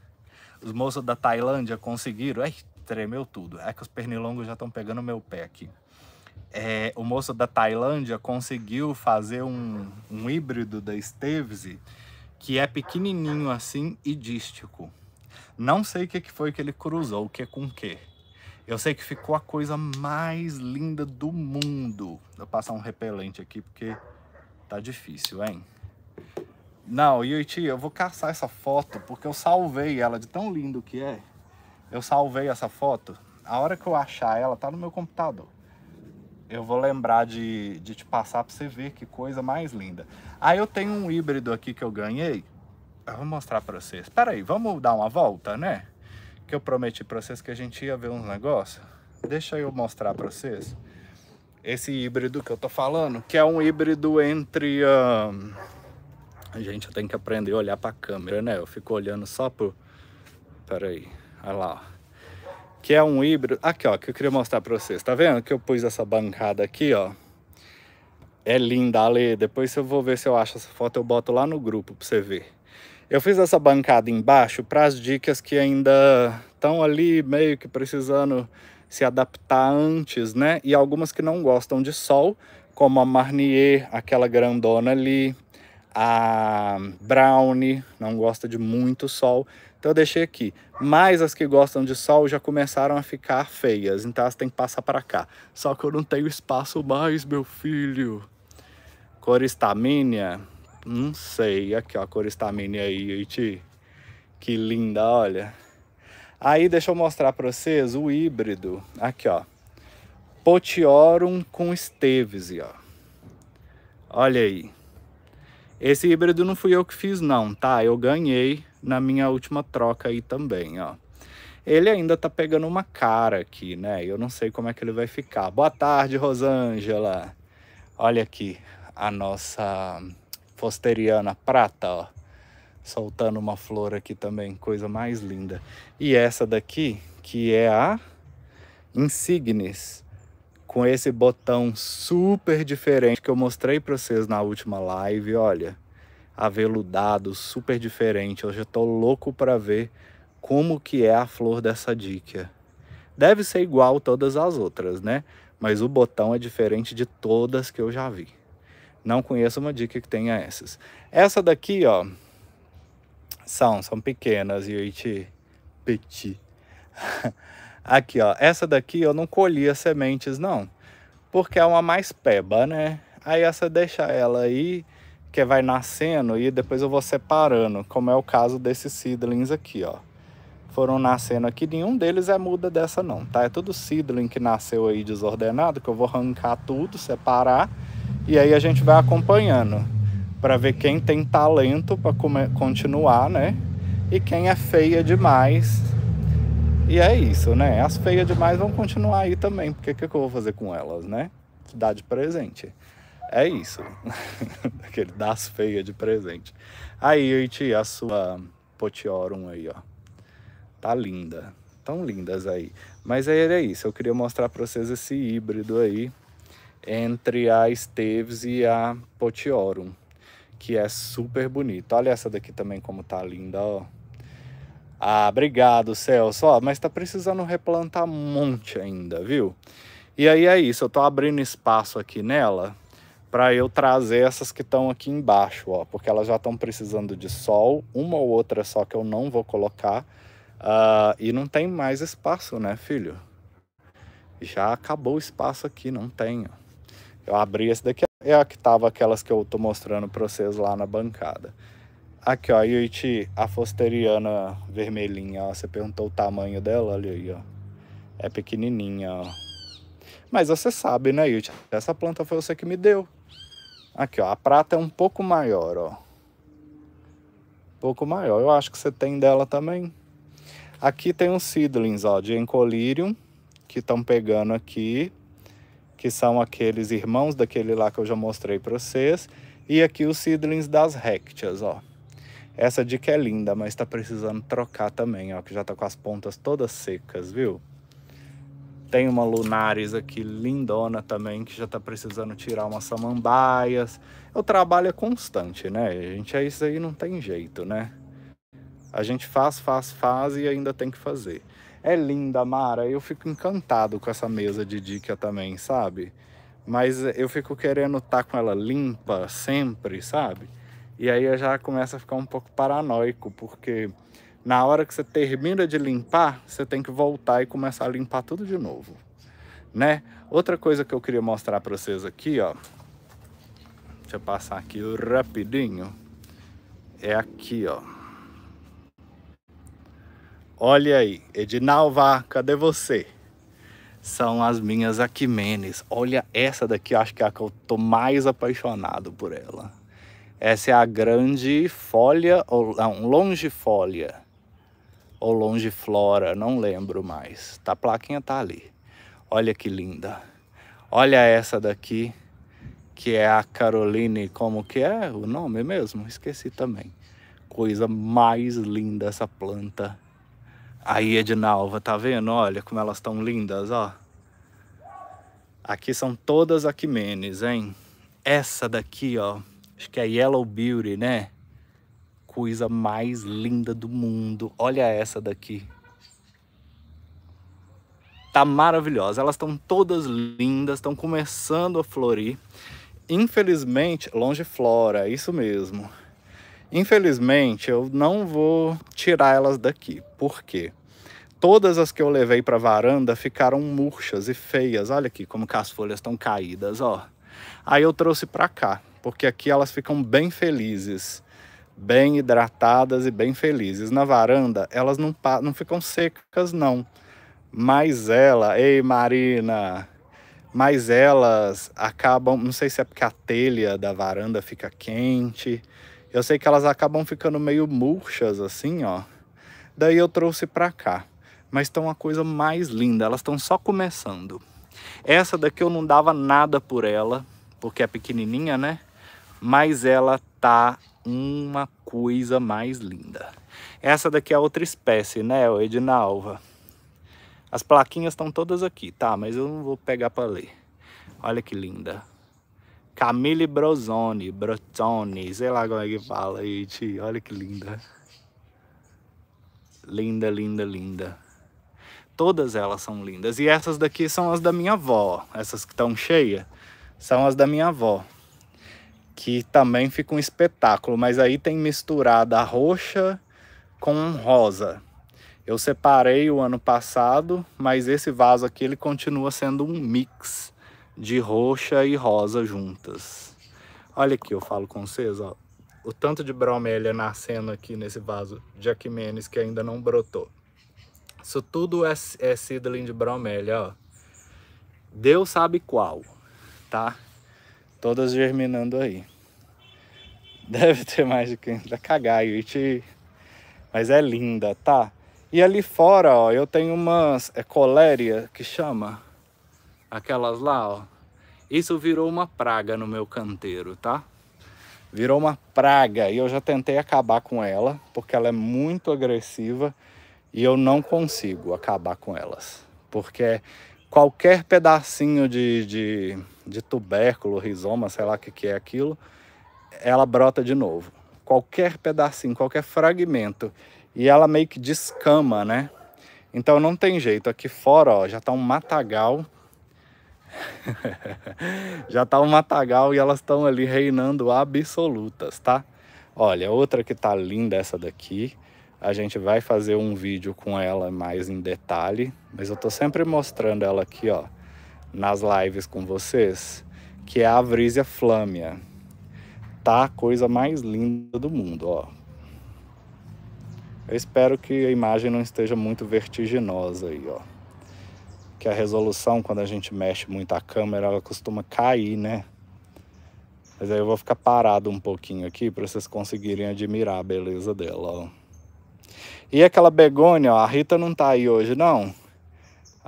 Speaker 1: Os moços da Tailândia conseguiram. Ai, tremeu tudo. É que os pernilongos já estão pegando meu pé aqui. É, o moço da Tailândia conseguiu fazer um, um híbrido da Stevese que é pequenininho assim e dístico. Não sei o que foi que ele cruzou, o que com o que. Eu sei que ficou a coisa mais linda do mundo. Vou passar um repelente aqui porque tá difícil, hein? Não, Yuichi, eu vou caçar essa foto porque eu salvei ela de tão lindo que é. Eu salvei essa foto. A hora que eu achar ela, tá no meu computador. Eu vou lembrar de, de te passar pra você ver que coisa mais linda. Aí eu tenho um híbrido aqui que eu ganhei. Eu vou mostrar pra vocês. Espera aí, vamos dar uma volta, né? Que eu prometi pra vocês que a gente ia ver uns negócios. Deixa eu mostrar pra vocês. Esse híbrido que eu tô falando, que é um híbrido entre... Um a gente tem que aprender a olhar para a câmera, né? Eu fico olhando só pro... Pera aí, olha lá, ó. Que é um híbrido... Aqui, ó, que eu queria mostrar para vocês. Tá vendo que eu pus essa bancada aqui, ó? É linda, Ale. Depois eu vou ver se eu acho essa foto, eu boto lá no grupo para você ver. Eu fiz essa bancada embaixo para as dicas que ainda estão ali meio que precisando se adaptar antes, né? E algumas que não gostam de sol, como a Marnier, aquela grandona ali, a brownie não gosta de muito sol, então eu deixei aqui. Mas as que gostam de sol já começaram a ficar feias, então elas têm que passar para cá. Só que eu não tenho espaço mais, meu filho. Coristamínia, não sei, aqui ó, coristamínia aí, Iti. Que linda, olha. Aí deixa eu mostrar para vocês o híbrido, aqui ó. Potiorum com Stevesi, ó. Olha aí. Esse híbrido não fui eu que fiz não, tá? Eu ganhei na minha última troca aí também, ó. Ele ainda tá pegando uma cara aqui, né? Eu não sei como é que ele vai ficar. Boa tarde, Rosângela. Olha aqui a nossa fosteriana prata, ó. Soltando uma flor aqui também, coisa mais linda. E essa daqui, que é a Insignis com esse botão super diferente que eu mostrei para vocês na última live, olha, aveludado, super diferente. Eu já tô louco para ver como que é a flor dessa dica. Deve ser igual todas as outras, né? Mas o botão é diferente de todas que eu já vi. Não conheço uma dica que tenha essas. Essa daqui, ó, são, são pequenas, te Petit. Aqui, ó, essa daqui eu não colhi as sementes não, porque é uma mais peba, né? Aí essa deixa ela aí, que vai nascendo e depois eu vou separando, como é o caso desses seedlings aqui, ó. Foram nascendo aqui, nenhum deles é muda dessa não, tá? É tudo seedling que nasceu aí desordenado, que eu vou arrancar tudo, separar, e aí a gente vai acompanhando para ver quem tem talento para continuar, né? E quem é feia demais e é isso, né? As feias demais vão continuar aí também, porque o que, que, eu vou fazer com elas, né? Dar de presente. É isso. Aquele das feias de presente. Aí, Iti, a sua Potiorum aí, ó. Tá linda. Tão lindas aí. Mas aí era é isso. Eu queria mostrar pra vocês esse híbrido aí entre a Esteves e a Potiorum, que é super bonito. Olha essa daqui também como tá linda, ó. Ah, obrigado, Celso. Ó, mas tá precisando replantar um monte ainda, viu? E aí é isso, eu tô abrindo espaço aqui nela para eu trazer essas que estão aqui embaixo, ó, porque elas já estão precisando de sol, uma ou outra só que eu não vou colocar, uh, e não tem mais espaço, né, filho? Já acabou o espaço aqui, não tenho. Eu abri esse daqui, é a que tava aquelas que eu tô mostrando para vocês lá na bancada. Aqui, ó, Yuichi, a fosteriana vermelhinha, ó. Você perguntou o tamanho dela, olha aí, ó. É pequenininha, ó. Mas você sabe, né, Yuichi? Essa planta foi você que me deu. Aqui, ó, a prata é um pouco maior, ó. Um pouco maior. Eu acho que você tem dela também. Aqui tem uns seedlings, ó, de Encolirium, que estão pegando aqui, que são aqueles irmãos daquele lá que eu já mostrei para vocês. E aqui os seedlings das Rectias, ó. Essa dica é linda, mas está precisando trocar também, ó, que já está com as pontas todas secas, viu? Tem uma lunares aqui lindona também, que já está precisando tirar umas samambaias. O trabalho é constante, né? A gente é isso aí, não tem jeito, né? A gente faz, faz, faz e ainda tem que fazer. É linda, Mara. Eu fico encantado com essa mesa de dica também, sabe? Mas eu fico querendo estar tá com ela limpa sempre, sabe? E aí eu já começo a ficar um pouco paranoico, porque na hora que você termina de limpar, você tem que voltar e começar a limpar tudo de novo, né? Outra coisa que eu queria mostrar para vocês aqui, ó. Deixa eu passar aqui rapidinho. É aqui, ó. Olha aí, Edinalva, cadê você? São as minhas Aquimenes. Olha essa daqui, acho que é a que eu tô mais apaixonado por ela. Essa é a grande folha, ou não, ah, longe folha, ou longe flora, não lembro mais. Tá, a plaquinha tá ali. Olha que linda. Olha essa daqui, que é a Caroline, como que é o nome mesmo? Esqueci também. Coisa mais linda essa planta. Aí, Edinalva, tá vendo? Olha como elas estão lindas, ó. Aqui são todas aquimenes, hein? Essa daqui, ó, Acho que é Yellow Beauty, né? Coisa mais linda do mundo. Olha essa daqui. Tá maravilhosa. Elas estão todas lindas, estão começando a florir. Infelizmente, longe flora, é isso mesmo. Infelizmente, eu não vou tirar elas daqui. Por quê? Todas as que eu levei para varanda ficaram murchas e feias. Olha aqui como as folhas estão caídas, ó. Aí eu trouxe para cá porque aqui elas ficam bem felizes, bem hidratadas e bem felizes. Na varanda, elas não, não ficam secas, não. Mas ela, ei Marina, mas elas acabam, não sei se é porque a telha da varanda fica quente, eu sei que elas acabam ficando meio murchas assim, ó. Daí eu trouxe para cá. Mas estão uma coisa mais linda, elas estão só começando. Essa daqui eu não dava nada por ela, porque é pequenininha, né? mas ela tá uma coisa mais linda. Essa daqui é outra espécie, né, Edinalva? As plaquinhas estão todas aqui, tá? Mas eu não vou pegar para ler. Olha que linda. Camille Brozone, Brotone, sei lá como é que fala, gente. Olha que linda. Linda, linda, linda. Todas elas são lindas. E essas daqui são as da minha avó. Essas que estão cheias são as da minha avó que também fica um espetáculo, mas aí tem misturada a roxa com rosa. Eu separei o ano passado, mas esse vaso aqui ele continua sendo um mix de roxa e rosa juntas. Olha aqui, eu falo com vocês, ó, o tanto de bromélia nascendo aqui nesse vaso de Aquimenes que ainda não brotou. Isso tudo é, é sidling de bromélia, ó. Deus sabe qual, tá? todas germinando aí. Deve ter mais de 500 cagaio, mas é linda, tá? E ali fora, ó, eu tenho umas é coléria que chama aquelas lá, ó. Isso virou uma praga no meu canteiro, tá? Virou uma praga e eu já tentei acabar com ela, porque ela é muito agressiva e eu não consigo acabar com elas, porque qualquer pedacinho de, de de tubérculo, rizoma, sei lá o que, que é aquilo, ela brota de novo. Qualquer pedacinho, qualquer fragmento. E ela meio que descama, né? Então não tem jeito. Aqui fora, ó, já tá um matagal. já tá um matagal e elas estão ali reinando absolutas, tá? Olha, outra que tá linda essa daqui. A gente vai fazer um vídeo com ela mais em detalhe, mas eu tô sempre mostrando ela aqui, ó nas lives com vocês, que é a Avrisia Flâmia. Tá a coisa mais linda do mundo, ó. Eu espero que a imagem não esteja muito vertiginosa aí, ó. Que a resolução, quando a gente mexe muito a câmera, ela costuma cair, né? Mas aí eu vou ficar parado um pouquinho aqui para vocês conseguirem admirar a beleza dela, ó. E aquela begônia, ó, a Rita não tá aí hoje, não?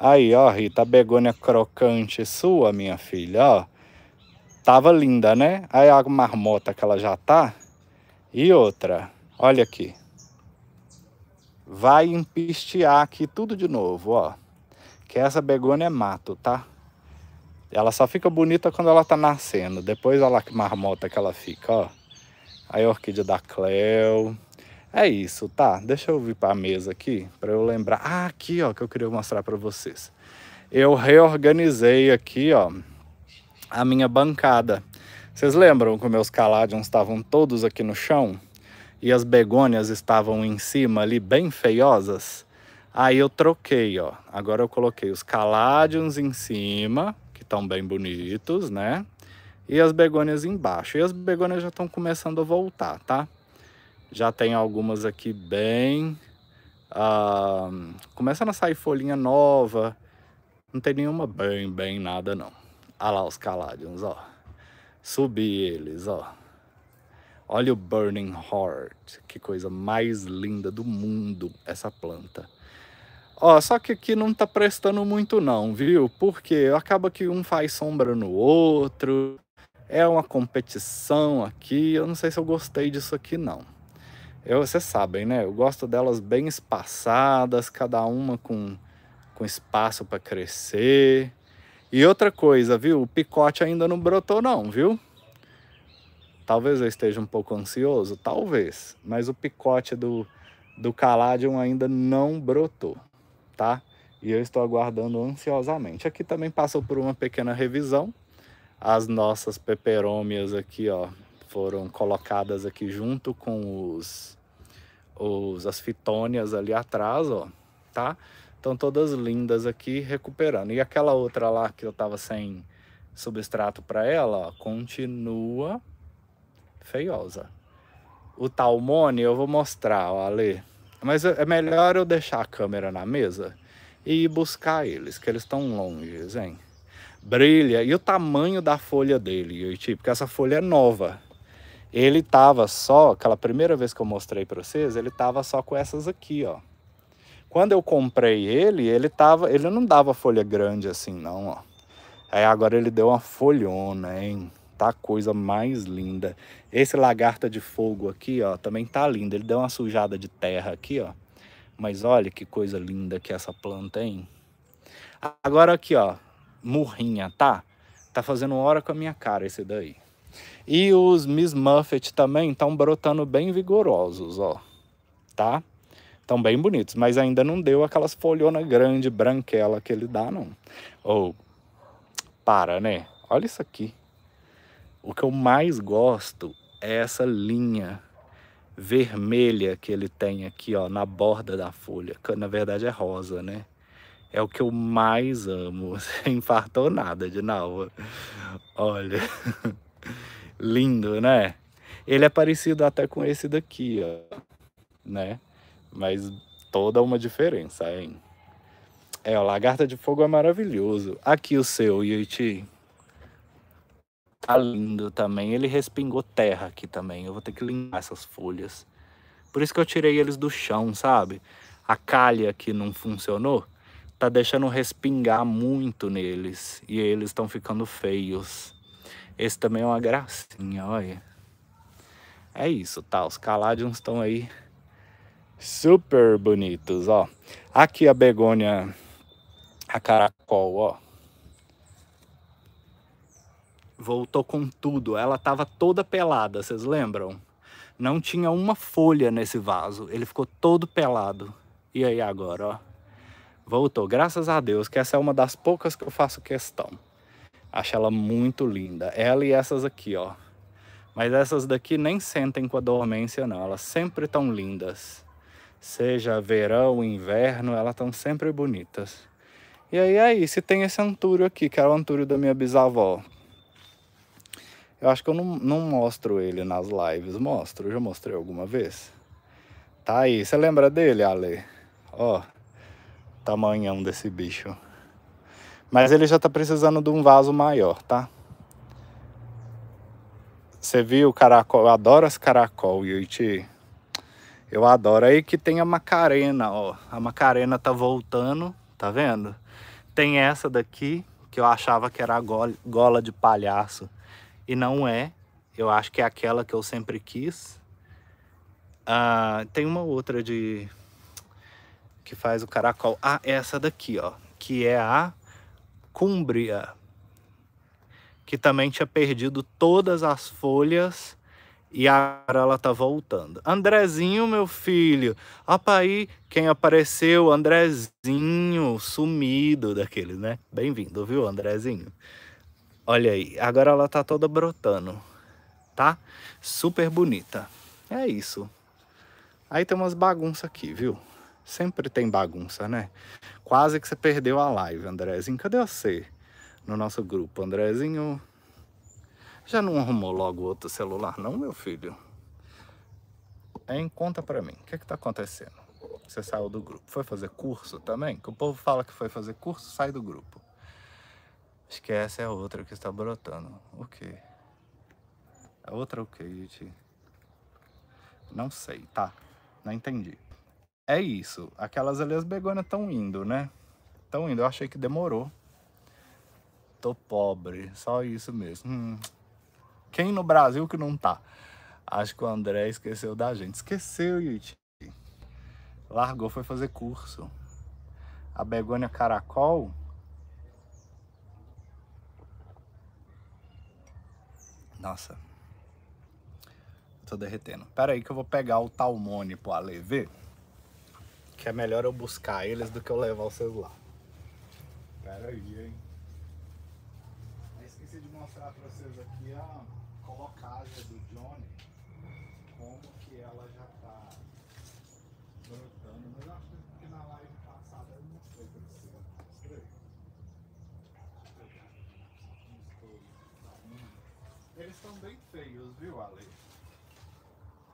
Speaker 1: Aí, ó, Rita, a begônia crocante sua, minha filha, ó. Tava linda, né? Aí a marmota que ela já tá. E outra, olha aqui. Vai empistear aqui tudo de novo, ó. Que essa begônia é mato, tá? Ela só fica bonita quando ela tá nascendo. Depois, olha lá que marmota que ela fica, ó. Aí a orquídea da Cleo. É isso, tá? Deixa eu vir para a mesa aqui para eu lembrar. Ah, aqui, ó, que eu queria mostrar para vocês. Eu reorganizei aqui, ó, a minha bancada. Vocês lembram que meus caladions estavam todos aqui no chão e as begônias estavam em cima ali bem feiosas? Aí eu troquei, ó. Agora eu coloquei os caladions em cima, que estão bem bonitos, né? E as begônias embaixo. E as begônias já estão começando a voltar, tá? Já tem algumas aqui bem... Ah, começando a sair folhinha nova. Não tem nenhuma bem, bem nada, não. Olha ah lá os Caladions, ó. Subi eles, ó. Olha o Burning Heart. Que coisa mais linda do mundo, essa planta. Ó, só que aqui não tá prestando muito não, viu? Porque acaba que um faz sombra no outro. É uma competição aqui. Eu não sei se eu gostei disso aqui, não. Eu, vocês sabem, né? Eu gosto delas bem espaçadas, cada uma com, com espaço para crescer. E outra coisa, viu? O picote ainda não brotou não, viu? Talvez eu esteja um pouco ansioso, talvez. Mas o picote do, do Caladium ainda não brotou, tá? E eu estou aguardando ansiosamente. Aqui também passou por uma pequena revisão. As nossas peperômias aqui, ó, foram colocadas aqui junto com os, os as fitônias ali atrás, ó, tá? Estão todas lindas aqui recuperando. E aquela outra lá que eu tava sem substrato para ela, ó, continua feiosa. O talmone eu vou mostrar, ó, Ale. Mas é melhor eu deixar a câmera na mesa e ir buscar eles, que eles estão longe, hein? Brilha. E o tamanho da folha dele, Yoichi, porque essa folha é nova. Ele tava só, aquela primeira vez que eu mostrei para vocês, ele tava só com essas aqui, ó. Quando eu comprei ele, ele tava, ele não dava folha grande assim não, ó. Aí agora ele deu uma folhona, hein? Tá coisa mais linda. Esse lagarta de fogo aqui, ó, também tá lindo. Ele deu uma sujada de terra aqui, ó. Mas olha que coisa linda que essa planta, hein? Agora aqui, ó, murrinha, tá? Tá fazendo hora com a minha cara esse daí. E os Miss Muffet também estão brotando bem vigorosos, ó. Tá? Estão bem bonitos, mas ainda não deu aquelas folhona grande, branquela que ele dá, não. Ou, oh, para, né? Olha isso aqui. O que eu mais gosto é essa linha vermelha que ele tem aqui, ó, na borda da folha. Que na verdade é rosa, né? é o que eu mais amo. Você infartou nada de novo? Olha. lindo, né? Ele é parecido até com esse daqui, ó, né? Mas toda uma diferença, hein? É, o lagarta de fogo é maravilhoso. Aqui o seu, Yuichi. Tá lindo também. Ele respingou terra aqui também. Eu vou ter que limpar essas folhas. Por isso que eu tirei eles do chão, sabe? A calha que não funcionou tá deixando respingar muito neles. E eles estão ficando feios. Esse também é uma gracinha, olha. É isso, tá? Os caladiums estão aí super bonitos, ó. Aqui a begônia, a caracol, ó. Voltou com tudo. Ela tava toda pelada, vocês lembram? Não tinha uma folha nesse vaso. Ele ficou todo pelado. E aí agora, ó. Voltou. Graças a Deus, que essa é uma das poucas que eu faço questão. Acho ela muito linda. Ela e essas aqui, ó. Mas essas daqui nem sentem com a dormência, não. Elas sempre estão lindas. Seja verão, inverno, elas estão sempre bonitas. E aí, aí, é se tem esse antúrio aqui, que era o antúrio da minha bisavó. Eu acho que eu não, não mostro ele nas lives. Mostro, já mostrei alguma vez. Tá aí, você lembra dele, Ale? Ó, tamanhão desse bicho. Mas ele já tá precisando de um vaso maior, tá? Você viu o caracol? Eu adoro as caracol, Yuichi. Eu adoro. Aí que tem a Macarena, ó. A Macarena tá voltando, tá vendo? Tem essa daqui, que eu achava que era a gola, gola de palhaço. E não é. Eu acho que é aquela que eu sempre quis. Ah, tem uma outra de... Que faz o caracol. Ah, é essa daqui, ó. Que é a Cúmbria, que também tinha perdido todas as folhas e agora ela tá voltando. Andrezinho, meu filho. Opa aí, quem apareceu? Andrezinho, sumido daquele, né? Bem-vindo, viu, Andrezinho? Olha aí, agora ela tá toda brotando, tá? Super bonita. É isso. Aí tem umas bagunças aqui, viu? Sempre tem bagunça, né? Quase que você perdeu a live, Andrezinho. Cadê você no nosso grupo, Andrezinho? Já não arrumou logo outro celular, não, meu filho? Hein? É, conta pra mim. O que é que tá acontecendo? Você saiu do grupo. Foi fazer curso também? Que o povo fala que foi fazer curso, sai do grupo. Acho que essa é a outra que está brotando. O quê? A é outra o quê, gente? Não sei, tá? Não entendi é isso. Aquelas ali, as begônias estão indo, né? Estão indo. Eu achei que demorou. Tô pobre. Só isso mesmo. Hum. Quem no Brasil que não tá? Acho que o André esqueceu da gente. Esqueceu, Yuti. Largou, foi fazer curso. A begônia caracol... Nossa. Tô derretendo. Pera aí que eu vou pegar o Talmone pro Ale ver que é melhor eu buscar eles do que eu levar vocês lá. Peraí, hein? Eu esqueci de mostrar pra vocês aqui a colocada do Johnny, como que ela já tá brotando, mas acho que na live passada eu mostrei pra vocês. Mostrei. Eles estão bem feios, viu, Ale?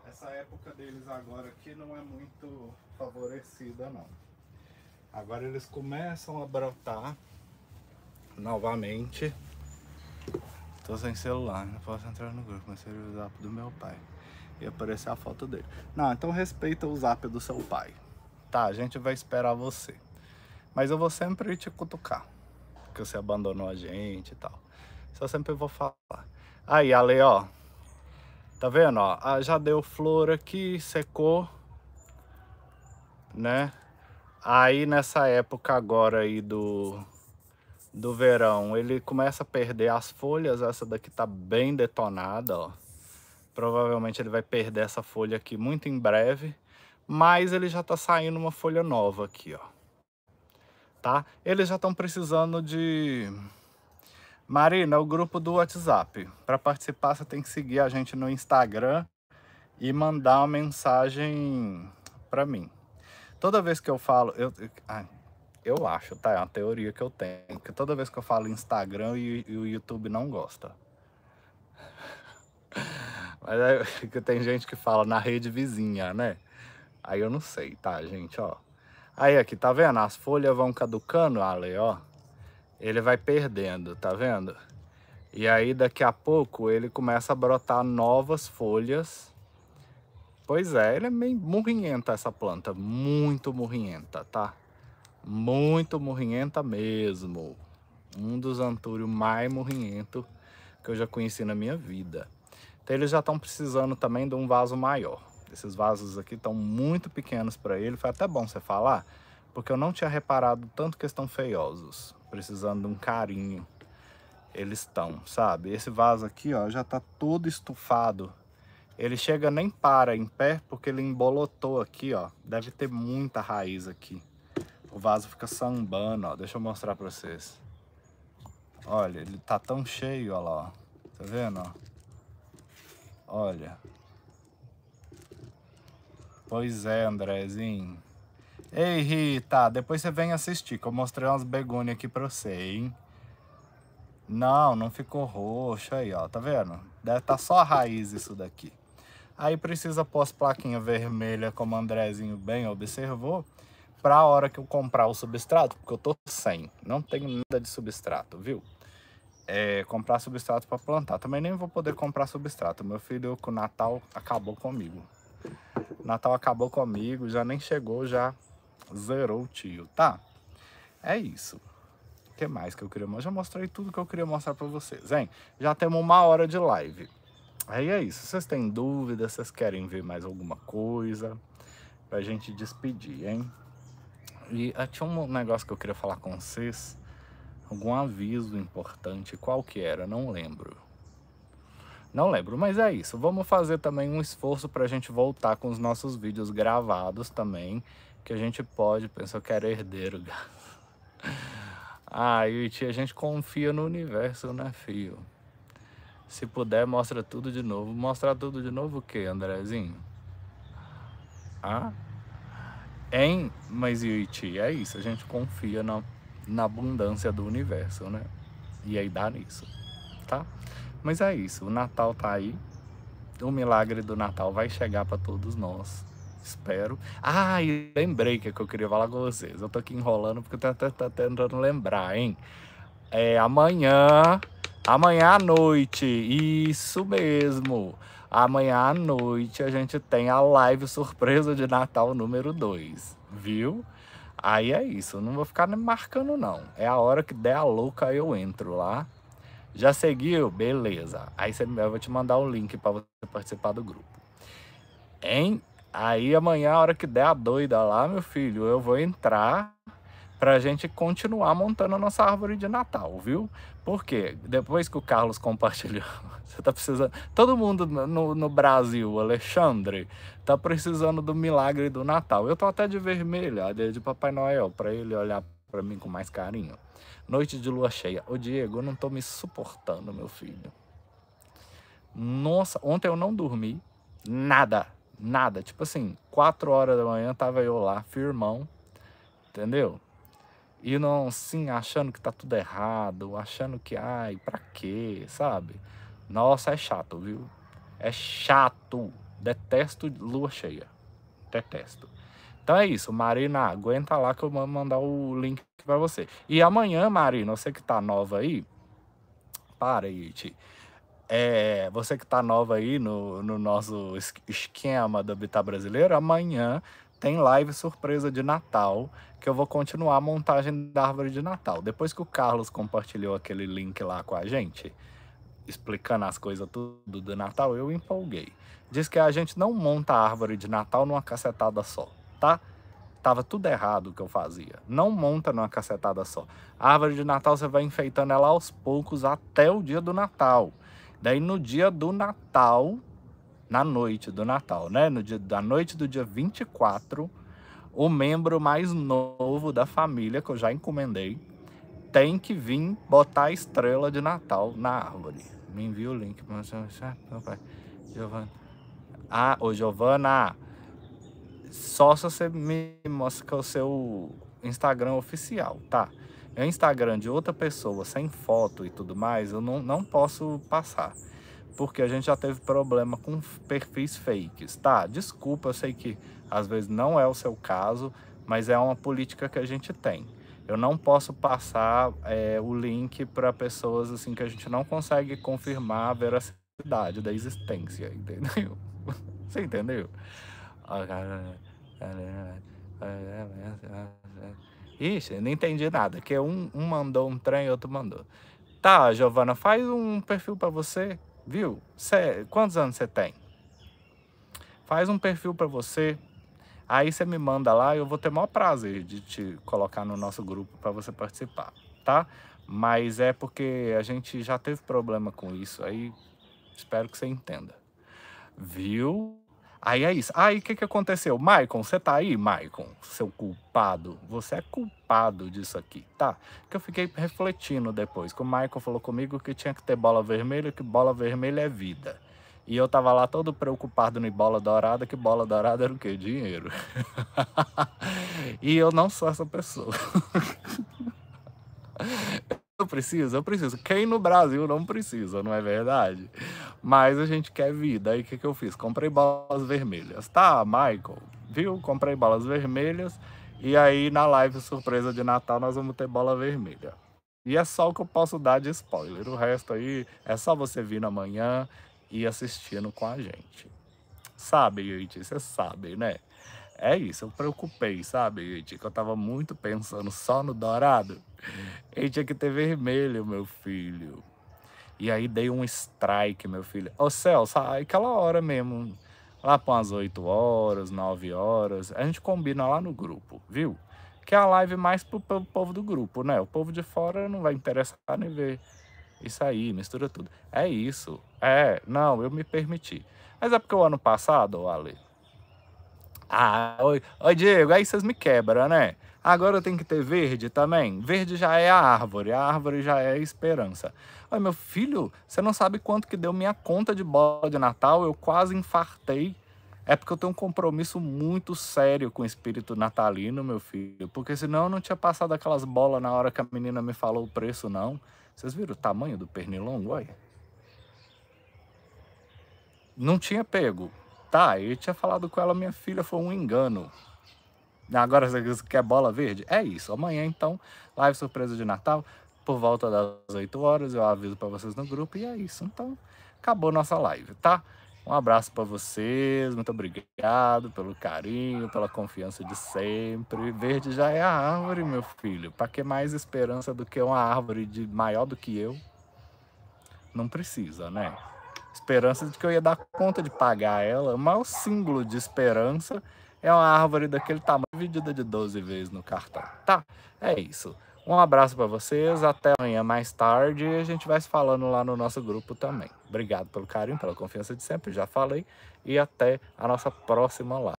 Speaker 1: Essa época deles agora aqui não é muito favorecida não. Agora eles começam a brotar novamente. Tô sem celular, não posso entrar no grupo, mas seria o zap do meu pai. E aparecer a foto dele. Não, então respeita o zap do seu pai. Tá, a gente vai esperar você. Mas eu vou sempre te cutucar. Que você abandonou a gente e tal. Só sempre vou falar. Aí, Ale, ó. Tá vendo, ó? Ah, já deu flor aqui, secou né? Aí nessa época agora aí do, do verão, ele começa a perder as folhas, essa daqui tá bem detonada, ó. Provavelmente ele vai perder essa folha aqui muito em breve, mas ele já tá saindo uma folha nova aqui, ó. Tá? Eles já estão precisando de... Marina, o grupo do WhatsApp. Para participar, você tem que seguir a gente no Instagram e mandar uma mensagem para mim Toda vez que eu falo, eu, ai, eu acho, tá? É uma teoria que eu tenho. Que toda vez que eu falo Instagram e, e o YouTube não gosta. Mas é que tem gente que fala na rede vizinha, né? Aí eu não sei, tá, gente, ó. Aí aqui, tá vendo? As folhas vão caducando, Ale, ó. Ele vai perdendo, tá vendo? E aí daqui a pouco ele começa a brotar novas folhas Pois é, ele é meio murrinhenta essa planta, muito murrinhenta, tá? Muito murrinhenta mesmo. Um dos antúrios mais murrinhento que eu já conheci na minha vida. Então eles já estão precisando também de um vaso maior. Esses vasos aqui estão muito pequenos para ele. Foi até bom você falar, porque eu não tinha reparado tanto que estão feiosos, precisando de um carinho. Eles estão, sabe? Esse vaso aqui, ó, já está todo estufado ele chega nem para em pé porque ele embolotou aqui, ó. Deve ter muita raiz aqui. O vaso fica sambando, ó. Deixa eu mostrar para vocês. Olha, ele tá tão cheio, ó lá, ó. Tá vendo, ó? Olha. Pois é, Andrezinho. Ei, Rita, depois você vem assistir, que eu mostrei umas begônias aqui pra você, hein? Não, não ficou roxo aí, ó. Tá vendo? Deve estar tá só a raiz isso daqui. Aí precisa pôr plaquinhas vermelha, como o Andrezinho bem observou, para a hora que eu comprar o substrato, porque eu tô sem, não tenho nada de substrato, viu? É, comprar substrato para plantar. Também nem vou poder comprar substrato. Meu filho com o Natal acabou comigo. Natal acabou comigo, já nem chegou, já zerou o tio, tá? É isso. O que mais que eu queria mostrar? Já mostrei tudo que eu queria mostrar para vocês, hein? Já temos uma hora de live. Aí é isso. Vocês têm dúvidas? Vocês querem ver mais alguma coisa? Pra gente despedir, hein? E tinha um negócio que eu queria falar com vocês. Algum aviso importante. Qual que era? Não lembro. Não lembro, mas é isso. Vamos fazer também um esforço para a gente voltar com os nossos vídeos gravados também. Que a gente pode. Pensa, que era herdeiro, Ah, e a gente confia no universo, né, filho? Se puder, mostra tudo de novo. Mostrar tudo de novo o quê, Andrezinho? Ah? Em mas Maziuiti, é isso. A gente confia na, na abundância do universo, né? E aí dá nisso, tá? Mas é isso. O Natal tá aí. O milagre do Natal vai chegar para todos nós. Espero. Ah, e lembrei que, é que eu queria falar com vocês. Eu tô aqui enrolando porque eu tô, tentando lembrar, hein? É amanhã. Amanhã à noite, isso mesmo. Amanhã à noite a gente tem a live surpresa de Natal número 2, viu? Aí é isso, não vou ficar me marcando não. É a hora que der a louca eu entro lá. Já seguiu? Beleza. Aí você, eu vou te mandar o link para você participar do grupo. Hein? Aí amanhã, a hora que der a doida lá, meu filho, eu vou entrar para a gente continuar montando a nossa árvore de Natal, viu? Porque depois que o Carlos compartilhou, você tá precisando. Todo mundo no, no Brasil, Alexandre, tá precisando do milagre do Natal. Eu tô até de vermelho, de Papai Noel, para ele olhar para mim com mais carinho. Noite de lua cheia. Ô Diego, eu não tô me suportando, meu filho. Nossa, ontem eu não dormi nada, nada. Tipo assim, quatro horas da manhã tava eu lá, firmão, entendeu? E não sim, achando que tá tudo errado, achando que, ai, pra quê, sabe? Nossa, é chato, viu? É chato. Detesto lua cheia. Detesto. Então é isso, Marina, aguenta lá que eu vou mandar o link para você. E amanhã, Marina, você que tá nova aí, para aí, Ti. É, você que tá nova aí no, no nosso esquema da Habitat Brasileiro, amanhã tem live surpresa de Natal, que eu vou continuar a montagem da árvore de Natal. Depois que o Carlos compartilhou aquele link lá com a gente, explicando as coisas tudo do Natal, eu empolguei. Diz que a gente não monta a árvore de Natal numa cacetada só, tá? Tava tudo errado o que eu fazia. Não monta numa cacetada só. A árvore de Natal você vai enfeitando ela aos poucos até o dia do Natal. Daí no dia do Natal na noite do Natal, né? No dia, da noite do dia 24, o membro mais novo da família, que eu já encomendei, tem que vir botar a estrela de Natal na árvore. Me envia o link. É Giovana. Ah, ô Giovana, só se você me mostra o seu Instagram oficial, tá? É Instagram de outra pessoa, sem foto e tudo mais, eu não, não posso passar porque a gente já teve problema com perfis fakes. Tá, desculpa, eu sei que às vezes não é o seu caso, mas é uma política que a gente tem. Eu não posso passar é, o link para pessoas assim que a gente não consegue confirmar a veracidade da existência, entendeu? Você entendeu? Ixi, não entendi nada, que um, um mandou um trem e outro mandou. Tá, Giovana, faz um perfil para você viu? Cê, quantos anos você tem? Faz um perfil para você, aí você me manda lá, eu vou ter o maior prazer de te colocar no nosso grupo para você participar, tá? Mas é porque a gente já teve problema com isso, aí espero que você entenda. Viu? Aí é isso. Aí o que, que aconteceu? Maicon, você tá aí, Maicon? Seu culpado. Você é culpado disso aqui, tá? Que eu fiquei refletindo depois. Que o Maicon falou comigo que tinha que ter bola vermelha, que bola vermelha é vida. E eu tava lá todo preocupado no bola dourada, que bola dourada era o quê? Dinheiro. e eu não sou essa pessoa. Eu preciso, eu preciso. Quem no Brasil não precisa, não é verdade? Mas a gente quer vida. Aí o que, que eu fiz? Comprei bolas vermelhas. Tá, Michael, viu? Comprei bolas vermelhas. E aí na live surpresa de Natal nós vamos ter bola vermelha. E é só o que eu posso dar de spoiler. O resto aí é só você vir na manhã e assistindo com a gente. Sabe, gente? você sabe, né? É isso, eu preocupei, sabe, gente? Que eu tava muito pensando só no dourado. E tinha que ter vermelho, meu filho. E aí dei um strike, meu filho. Ô, Celso, ah, aquela hora mesmo, lá para umas 8 horas, 9 horas, a gente combina lá no grupo, viu? Que é a live mais pro, pro povo do grupo, né? O povo de fora não vai interessar nem ver. Isso aí, mistura tudo. É isso. É, não, eu me permiti. Mas é porque o ano passado, Ale, ah, oi, Diego, aí vocês me quebram, né? Agora tem que ter verde também? Verde já é a árvore, a árvore já é a esperança. Oi, meu filho, você não sabe quanto que deu minha conta de bola de Natal, eu quase infartei. É porque eu tenho um compromisso muito sério com o espírito natalino, meu filho. Porque senão eu não tinha passado aquelas bolas na hora que a menina me falou o preço, não. Vocês viram o tamanho do pernilongo? aí? Não tinha pego tá, eu tinha falado com ela, minha filha, foi um engano. Agora você quer bola verde? É isso. Amanhã, então, live surpresa de Natal, por volta das 8 horas, eu aviso para vocês no grupo. E é isso. Então, acabou nossa live, tá? Um abraço para vocês, muito obrigado pelo carinho, pela confiança de sempre. Verde já é a árvore, meu filho. Para que mais esperança do que uma árvore de maior do que eu? Não precisa, né? esperança de que eu ia dar conta de pagar ela. O maior símbolo de esperança é uma árvore daquele tamanho, dividida de 12 vezes no cartão. Tá? É isso. Um abraço para vocês, até amanhã mais tarde e a gente vai se falando lá no nosso grupo também. Obrigado pelo carinho, pela confiança de sempre, já falei, e até a nossa próxima live.